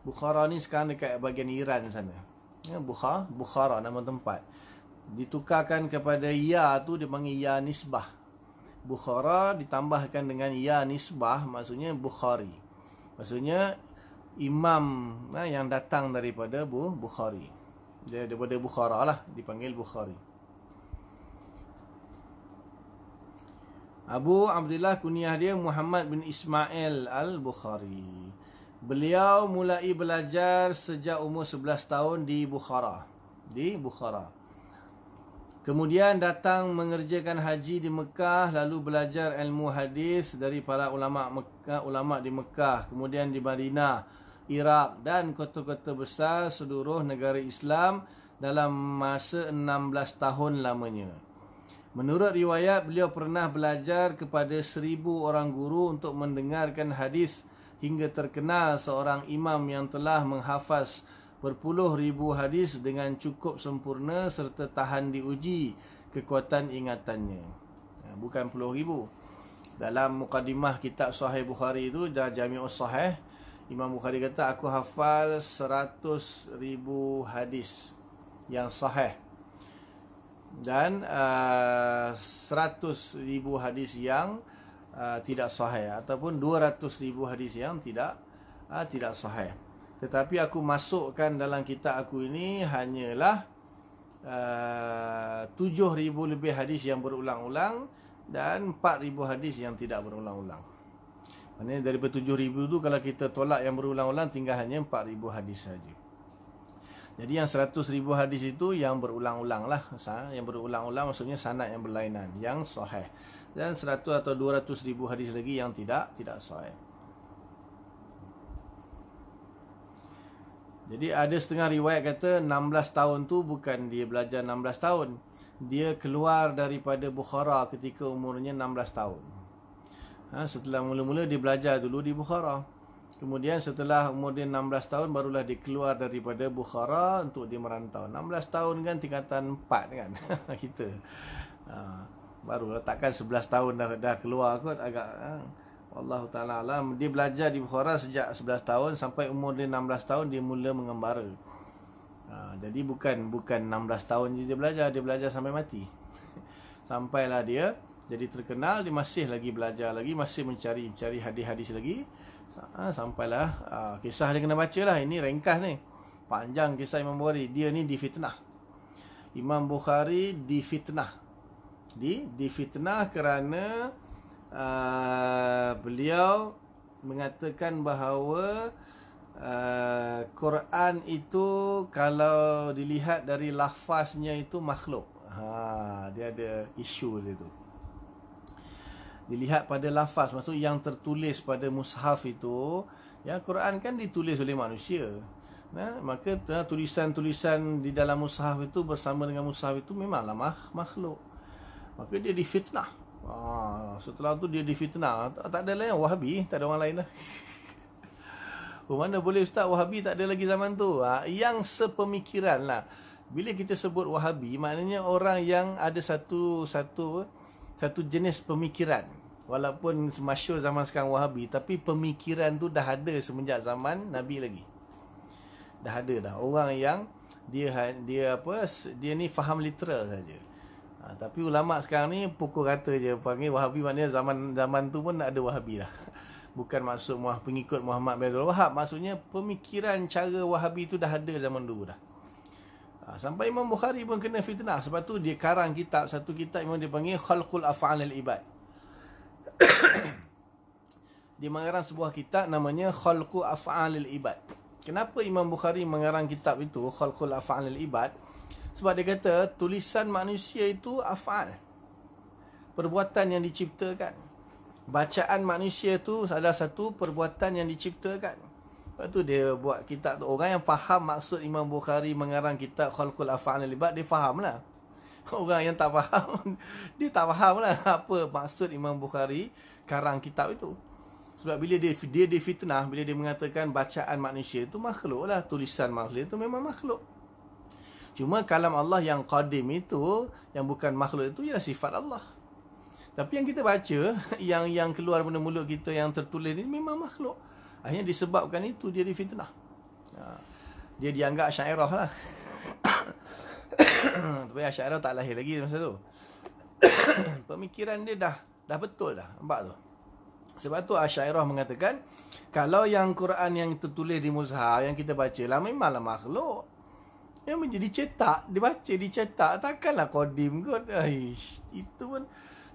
S1: Bukhara ni sekarang dekat bahagian Iran sana. Ya, Bukhara, Bukhara nama tempat. Ditukarkan kepada Ya tu dia panggil Ya Nisbah. Bukhara ditambahkan dengan Ya Nisbah maksudnya Bukhari. Maksudnya imam nah, ha, yang datang daripada Bu Bukhari. Dia daripada Bukhara lah dipanggil Bukhari. Abu Abdullah kunyah dia Muhammad bin Ismail Al-Bukhari. Beliau mulai belajar sejak umur 11 tahun di Bukhara. Di Bukhara. Kemudian datang mengerjakan haji di Mekah lalu belajar ilmu hadis dari para ulama Mekah, ulama di Mekah, kemudian di Madinah, Iraq dan kota-kota besar seluruh negara Islam dalam masa 16 tahun lamanya. Menurut riwayat beliau pernah belajar kepada 1000 orang guru untuk mendengarkan hadis hingga terkenal seorang imam yang telah menghafaz berpuluh ribu hadis dengan cukup sempurna serta tahan diuji kekuatan ingatannya. Ya, bukan puluh ribu. Dalam mukadimah kitab Sahih Bukhari itu, dah jami'us sahih, Imam Bukhari kata, aku hafal seratus ribu hadis yang sahih. Dan uh, seratus uh, ribu hadis yang Uh, tidak sahih ataupun 200,000 hadis yang tidak uh, tidak sahih. Tetapi aku masukkan dalam kitab aku ini hanyalah uh, 7,000 lebih hadis yang berulang-ulang dan 4,000 hadis yang tidak berulang-ulang. Maksudnya daripada 7,000 itu kalau kita tolak yang berulang-ulang tinggal hanya 4,000 hadis saja. Jadi yang 100,000 hadis itu yang berulang-ulang lah. Yang berulang-ulang maksudnya sanat yang berlainan. Yang sahih dan 100 atau 200 ribu hadis lagi yang tidak tidak sahih. Jadi ada setengah riwayat kata 16 tahun tu bukan dia belajar 16 tahun. Dia keluar daripada Bukhara ketika umurnya 16 tahun. Ha, setelah mula-mula dia belajar dulu di Bukhara. Kemudian setelah umur dia 16 tahun barulah dia keluar daripada Bukhara untuk dia merantau. 16 tahun kan tingkatan 4 kan kita. Ha baru takkan 11 tahun dah dah keluar kot agak ha. Allah Taala alam dia belajar di Bukhara sejak 11 tahun sampai umur dia 16 tahun dia mula mengembara. Ha, jadi bukan bukan 16 tahun je dia belajar, dia belajar sampai mati. Sampailah dia jadi terkenal dia masih lagi belajar lagi masih mencari mencari hadis-hadis lagi ha, sampailah ha, kisah dia kena lah ini ringkas ni panjang kisah Imam Bukhari dia ni difitnah Imam Bukhari difitnah di difitnah kerana uh, beliau mengatakan bahawa uh, Quran itu kalau dilihat dari lafaznya itu makhluk. Ha dia ada isu dia tu. Dilihat pada lafaz maksud yang tertulis pada mushaf itu, ya Quran kan ditulis oleh manusia. Nah, maka tulisan-tulisan di dalam mushaf itu bersama dengan mushaf itu memanglah makhluk maka dia difitnah ah, setelah tu dia difitnah tak, tak ada lain wahabi tak ada orang lain lah. oh, mana boleh ustaz wahabi tak ada lagi zaman tu ah, yang sepemikiran lah bila kita sebut wahabi maknanya orang yang ada satu satu satu jenis pemikiran walaupun masyur zaman sekarang wahabi tapi pemikiran tu dah ada semenjak zaman nabi lagi dah ada dah orang yang dia ha, dia apa dia ni faham literal saja Ha, tapi ulama sekarang ni pukul rata je panggil Wahabi maknanya zaman zaman tu pun ada Wahabi lah. Bukan maksud muah pengikut Muhammad bin Abdul Wahab, maksudnya pemikiran cara Wahabi tu dah ada zaman dulu dah. Ha, sampai Imam Bukhari pun kena fitnah sebab tu dia karang kitab satu kitab Imam dia panggil Khalqul Af'alil Ibad. dia mengarang sebuah kitab namanya Khalqul Af'alil Ibad. Kenapa Imam Bukhari mengarang kitab itu Khalqul Af'alil Ibad? Sebab dia kata tulisan manusia itu afal. Perbuatan yang diciptakan. Bacaan manusia itu adalah satu perbuatan yang diciptakan. Lepas tu dia buat kitab tu. Orang yang faham maksud Imam Bukhari mengarang kitab Khalkul Afa'an libat dia faham lah. Orang yang tak faham, dia tak faham lah apa maksud Imam Bukhari karang kitab itu. Sebab bila dia, dia dia difitnah, bila dia mengatakan bacaan manusia itu makhluk lah. Tulisan manusia itu memang makhluk. Cuma kalam Allah yang qadim itu yang bukan makhluk itu ialah sifat Allah. Tapi yang kita baca yang yang keluar daripada mulut kita yang tertulis ini memang makhluk. Akhirnya disebabkan itu dia difitnah. Ha. Dia dianggap syairah lah. Tapi syairah tak lahir lagi masa tu. Pemikiran dia dah dah betul dah. Nampak tu. Sebab tu Asyairah mengatakan kalau yang Quran yang tertulis di Muzhar yang kita baca lah memanglah makhluk. Yang menjadi cetak Dibaca dicetak Takkanlah kodim kot Aish, Itu pun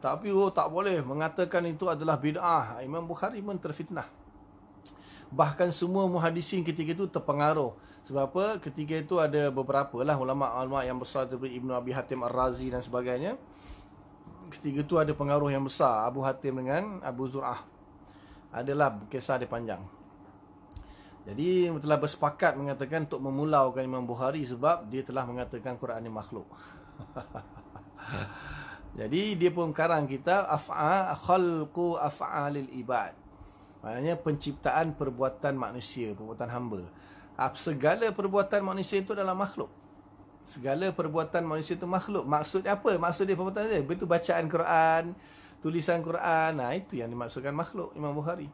S1: Tapi oh tak boleh Mengatakan itu adalah bid'ah Imam Bukhari pun terfitnah Bahkan semua muhadisin ketika itu terpengaruh Sebab apa? Ketika itu ada beberapa lah Ulama'-ulama' yang besar Seperti Ibn Abi Hatim Ar-Razi dan sebagainya Ketika itu ada pengaruh yang besar Abu Hatim dengan Abu Zur'ah Adalah kisah dia panjang jadi telah bersepakat mengatakan untuk memulaukan Imam Bukhari sebab dia telah mengatakan Quran ni makhluk. Jadi dia pun karang kita af'a khalqu af'alil ibad. Maknanya penciptaan perbuatan manusia, perbuatan hamba. segala perbuatan manusia itu adalah makhluk. Segala perbuatan manusia itu makhluk. Maksudnya apa? Maksud dia perbuatan dia? Itu bacaan Quran, tulisan Quran. Nah, itu yang dimaksudkan makhluk Imam Bukhari.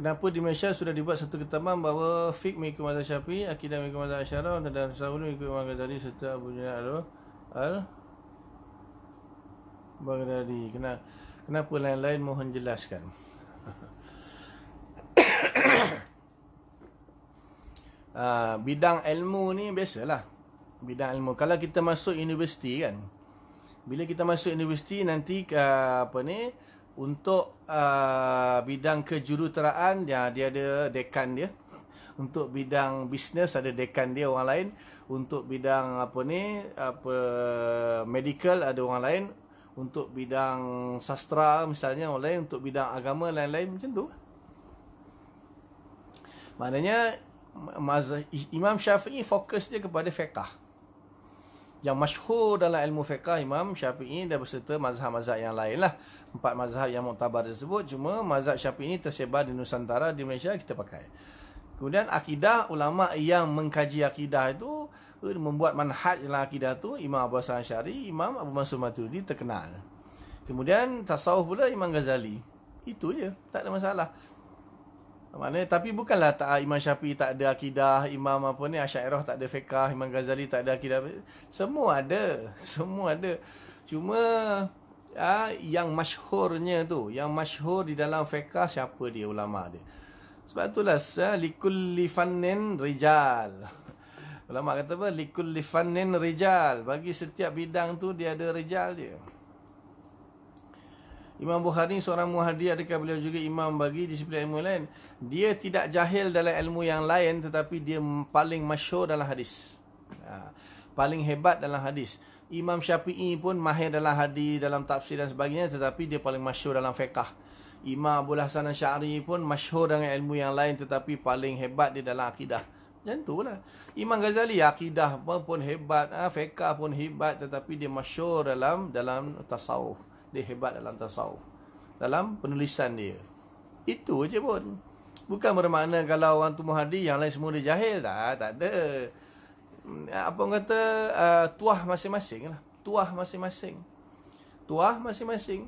S1: Kenapa di Malaysia sudah dibuat satu ketaman bahawa fiqh mengikut mazhab Syafi'i, akidah mengikut mazhab Asy'ari dan dalam sahulu mengikut Imam Ghazali serta Abu Junaid al al Baghdadi. Kenapa kenapa lain-lain mohon jelaskan. ha, bidang ilmu ni biasalah. Bidang ilmu. Kalau kita masuk universiti kan. Bila kita masuk universiti nanti ah, apa ni untuk Uh, bidang kejuruteraan ya, dia ada dekan dia untuk bidang bisnes ada dekan dia orang lain untuk bidang apa ni apa medical ada orang lain untuk bidang sastra misalnya orang lain untuk bidang agama lain-lain macam tu maknanya Imam Syafi'i fokus dia kepada fiqah yang masyhur dalam ilmu fiqah Imam Syafi'i dan berserta mazhab-mazhab yang lain lah. Empat mazhab yang muktabar tersebut. Cuma mazhab Syafi'i ini tersebar di Nusantara, di Malaysia kita pakai. Kemudian akidah, ulama yang mengkaji akidah itu membuat manhaj dalam akidah tu Imam Abu Hassan Syari, Imam Abu Mansur Maturidi terkenal. Kemudian tasawuf pula Imam Ghazali. Itu je, tak ada masalah. Maknanya, tapi bukanlah tak Imam Syafi'i tak ada akidah, Imam apa ni, Asyairah tak ada fiqah, Imam Ghazali tak ada akidah. Semua ada. Semua ada. Cuma ya, yang masyhurnya tu, yang masyhur di dalam fiqah siapa dia ulama dia. Sebab itulah ya, likulli fannin rijal. Ulama kata apa? Likulli fannin rijal. Bagi setiap bidang tu dia ada rijal dia. Imam Bukhari seorang muhadi adakah beliau juga imam bagi disiplin ilmu lain? Dia tidak jahil dalam ilmu yang lain tetapi dia paling masyur dalam hadis. Ha. Paling hebat dalam hadis. Imam Syafi'i pun mahir dalam hadis, dalam tafsir dan sebagainya tetapi dia paling masyur dalam fiqah. Imam Abu Hasan Asy'ari pun masyur dengan ilmu yang lain tetapi paling hebat dia dalam akidah. Macam itulah. Imam Ghazali akidah pun, hebat, ha, fiqah pun hebat tetapi dia masyur dalam dalam tasawuf dia hebat dalam tasawuf dalam penulisan dia itu je pun bukan bermakna kalau orang tu muhadi yang lain semua dia jahil tak tak ada hmm, apa orang kata uh, tuah masing-masing lah tuah masing-masing tuah masing-masing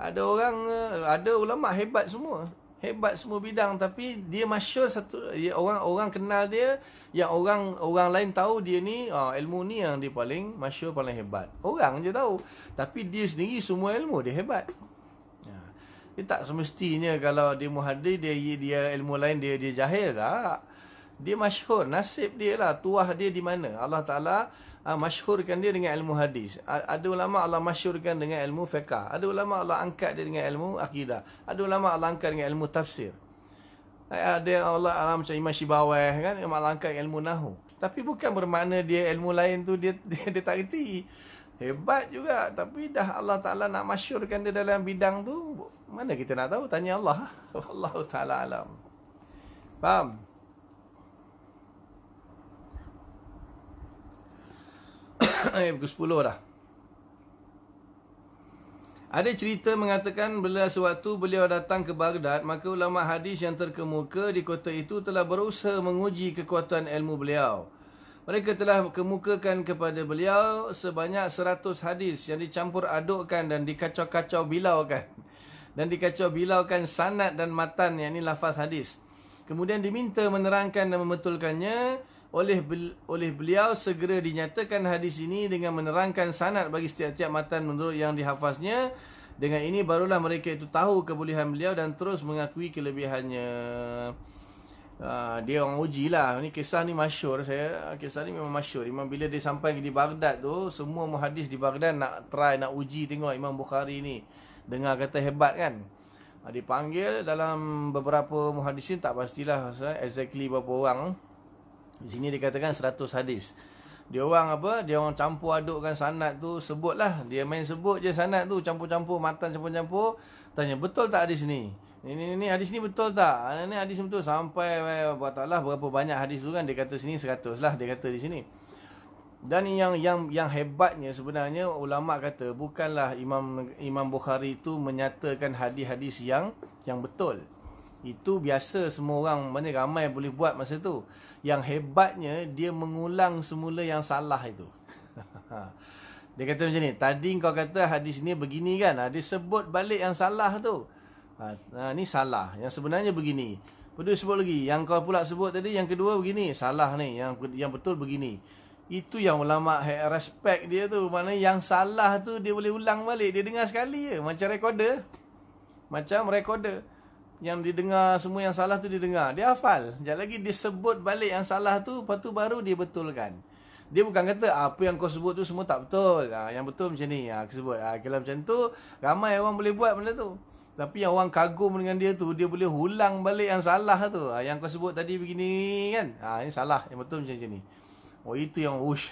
S1: ada orang uh, ada ulama hebat semua hebat semua bidang tapi dia masyhur satu ya, orang orang kenal dia yang orang orang lain tahu dia ni uh, ilmu ni yang dia paling masyhur paling hebat orang je tahu tapi dia sendiri semua ilmu dia hebat ya. dia tak semestinya kalau dia muhadir dia dia ilmu lain dia dia jahil tak dia masyhur nasib dia lah tuah dia di mana Allah Taala uh, masyhurkan dia dengan ilmu hadis. Ada ulama Allah masyhurkan dengan ilmu fiqh. Ada ulama Allah angkat dia dengan ilmu akidah. Ada ulama Allah angkat dengan ilmu tafsir. Eh, ada yang Allah Allah macam Imam Syibawai kan yang Allah angkat ilmu nahu. Tapi bukan bermakna dia ilmu lain tu dia dia, dia tak reti. Hebat juga tapi dah Allah Taala nak masyhurkan dia dalam bidang tu mana kita nak tahu tanya Allah. Allah Taala alam. Faham? eh, pukul 10 dah. Ada cerita mengatakan bila sewaktu beliau datang ke Baghdad, maka ulama hadis yang terkemuka di kota itu telah berusaha menguji kekuatan ilmu beliau. Mereka telah kemukakan kepada beliau sebanyak 100 hadis yang dicampur adukkan dan dikacau-kacau bilaukan. Dan dikacau bilaukan sanat dan matan, yang ini lafaz hadis. Kemudian diminta menerangkan dan membetulkannya, oleh oleh beliau segera dinyatakan hadis ini dengan menerangkan sanad bagi setiap-tiap matan menurut yang dihafaznya dengan ini barulah mereka itu tahu kebolehan beliau dan terus mengakui kelebihannya Uh, dia orang uji lah ni kisah ni masyur saya kisah ni memang masyur imam bila dia sampai di Baghdad tu semua muhadis di Baghdad nak try nak uji tengok imam Bukhari ni dengar kata hebat kan uh, dipanggil dalam beberapa muhadisin tak pastilah exactly berapa orang di sini dikatakan 100 hadis. Dia orang apa? Dia orang campur adukkan sanad tu sebutlah. Dia main sebut je sanad tu campur-campur matan campur-campur tanya betul tak hadis ni? Ini ni hadis ni betul tak? Ah, ini hadis betul sampai bataklah eh, berapa banyak hadis tu kan dia kata sini 100 lah dia kata di sini. Dan yang yang yang hebatnya sebenarnya ulama kata bukanlah Imam Imam Bukhari tu menyatakan hadis-hadis yang yang betul. Itu biasa semua orang mana ramai boleh buat masa tu. Yang hebatnya dia mengulang semula yang salah itu. dia kata macam ni, tadi kau kata hadis ni begini kan? Dia sebut balik yang salah tu. Ha, ha ni salah. Yang sebenarnya begini. Perlu sebut lagi. Yang kau pula sebut tadi yang kedua begini. Salah ni. Yang yang betul begini. Itu yang ulama respect dia tu. Mana yang salah tu dia boleh ulang balik. Dia dengar sekali je. Macam recorder. Macam recorder yang didengar semua yang salah tu didengar. Dia hafal. Sekejap lagi dia sebut balik yang salah tu, lepas tu baru dia betulkan. Dia bukan kata ah, apa yang kau sebut tu semua tak betul. Ha, yang betul macam ni. Ha, aku sebut. Ha, kalau macam tu, ramai orang boleh buat benda tu. Tapi yang orang kagum dengan dia tu, dia boleh ulang balik yang salah tu. Ha, yang kau sebut tadi begini kan. Ha, ini salah. Yang betul macam ni. Oh itu yang ush.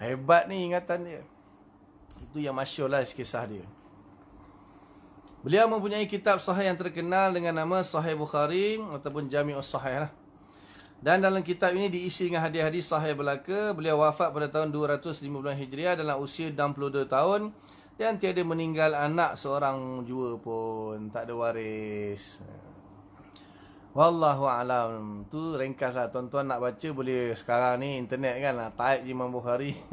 S1: Hebat ni ingatan dia. Itu yang masyur lah kisah dia. Beliau mempunyai kitab sahih yang terkenal dengan nama Sahih Bukhari ataupun Jami'us Sahih lah. Dan dalam kitab ini diisi dengan hadis-hadis sahih belaka. Beliau wafat pada tahun 250 Hijriah dalam usia 62 tahun. Dan tiada meninggal anak seorang jua pun. Tak ada waris. Wallahu alam tu ringkaslah tuan-tuan nak baca boleh sekarang ni internet kan nak lah. type Imam Bukhari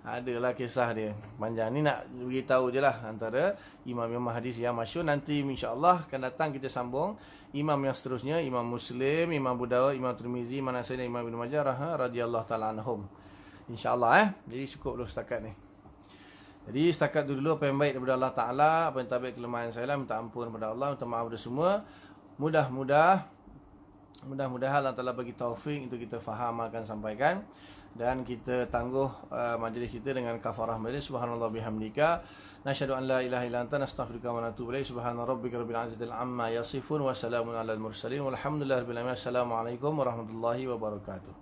S1: adalah kisah dia panjang ni nak beritahu je lah antara imam-imam hadis yang masyur nanti insyaAllah akan datang kita sambung imam yang seterusnya imam muslim imam budawa imam turmizi imam nasirin imam bin majar radiyallahu ta'ala anhum insyaAllah eh jadi cukup dulu setakat ni jadi setakat dulu, dulu apa yang baik daripada Allah Ta'ala apa yang tak baik kelemahan saya lah minta ampun kepada Allah minta maaf kepada semua mudah-mudah mudah-mudahan Allah Ta'ala bagi taufik untuk kita faham akan sampaikan dan kita tangguh uh, majlis kita dengan kafarah majlis subhanallah bihamdika nasyhadu an la ilaha illa anta nastaghfiruka wa natubu ilaik subhana rabbika rabbil izzati amma yasifun wa salamun alal mursalin walhamdulillahi rabbil alamin assalamu alaikum warahmatullahi wabarakatuh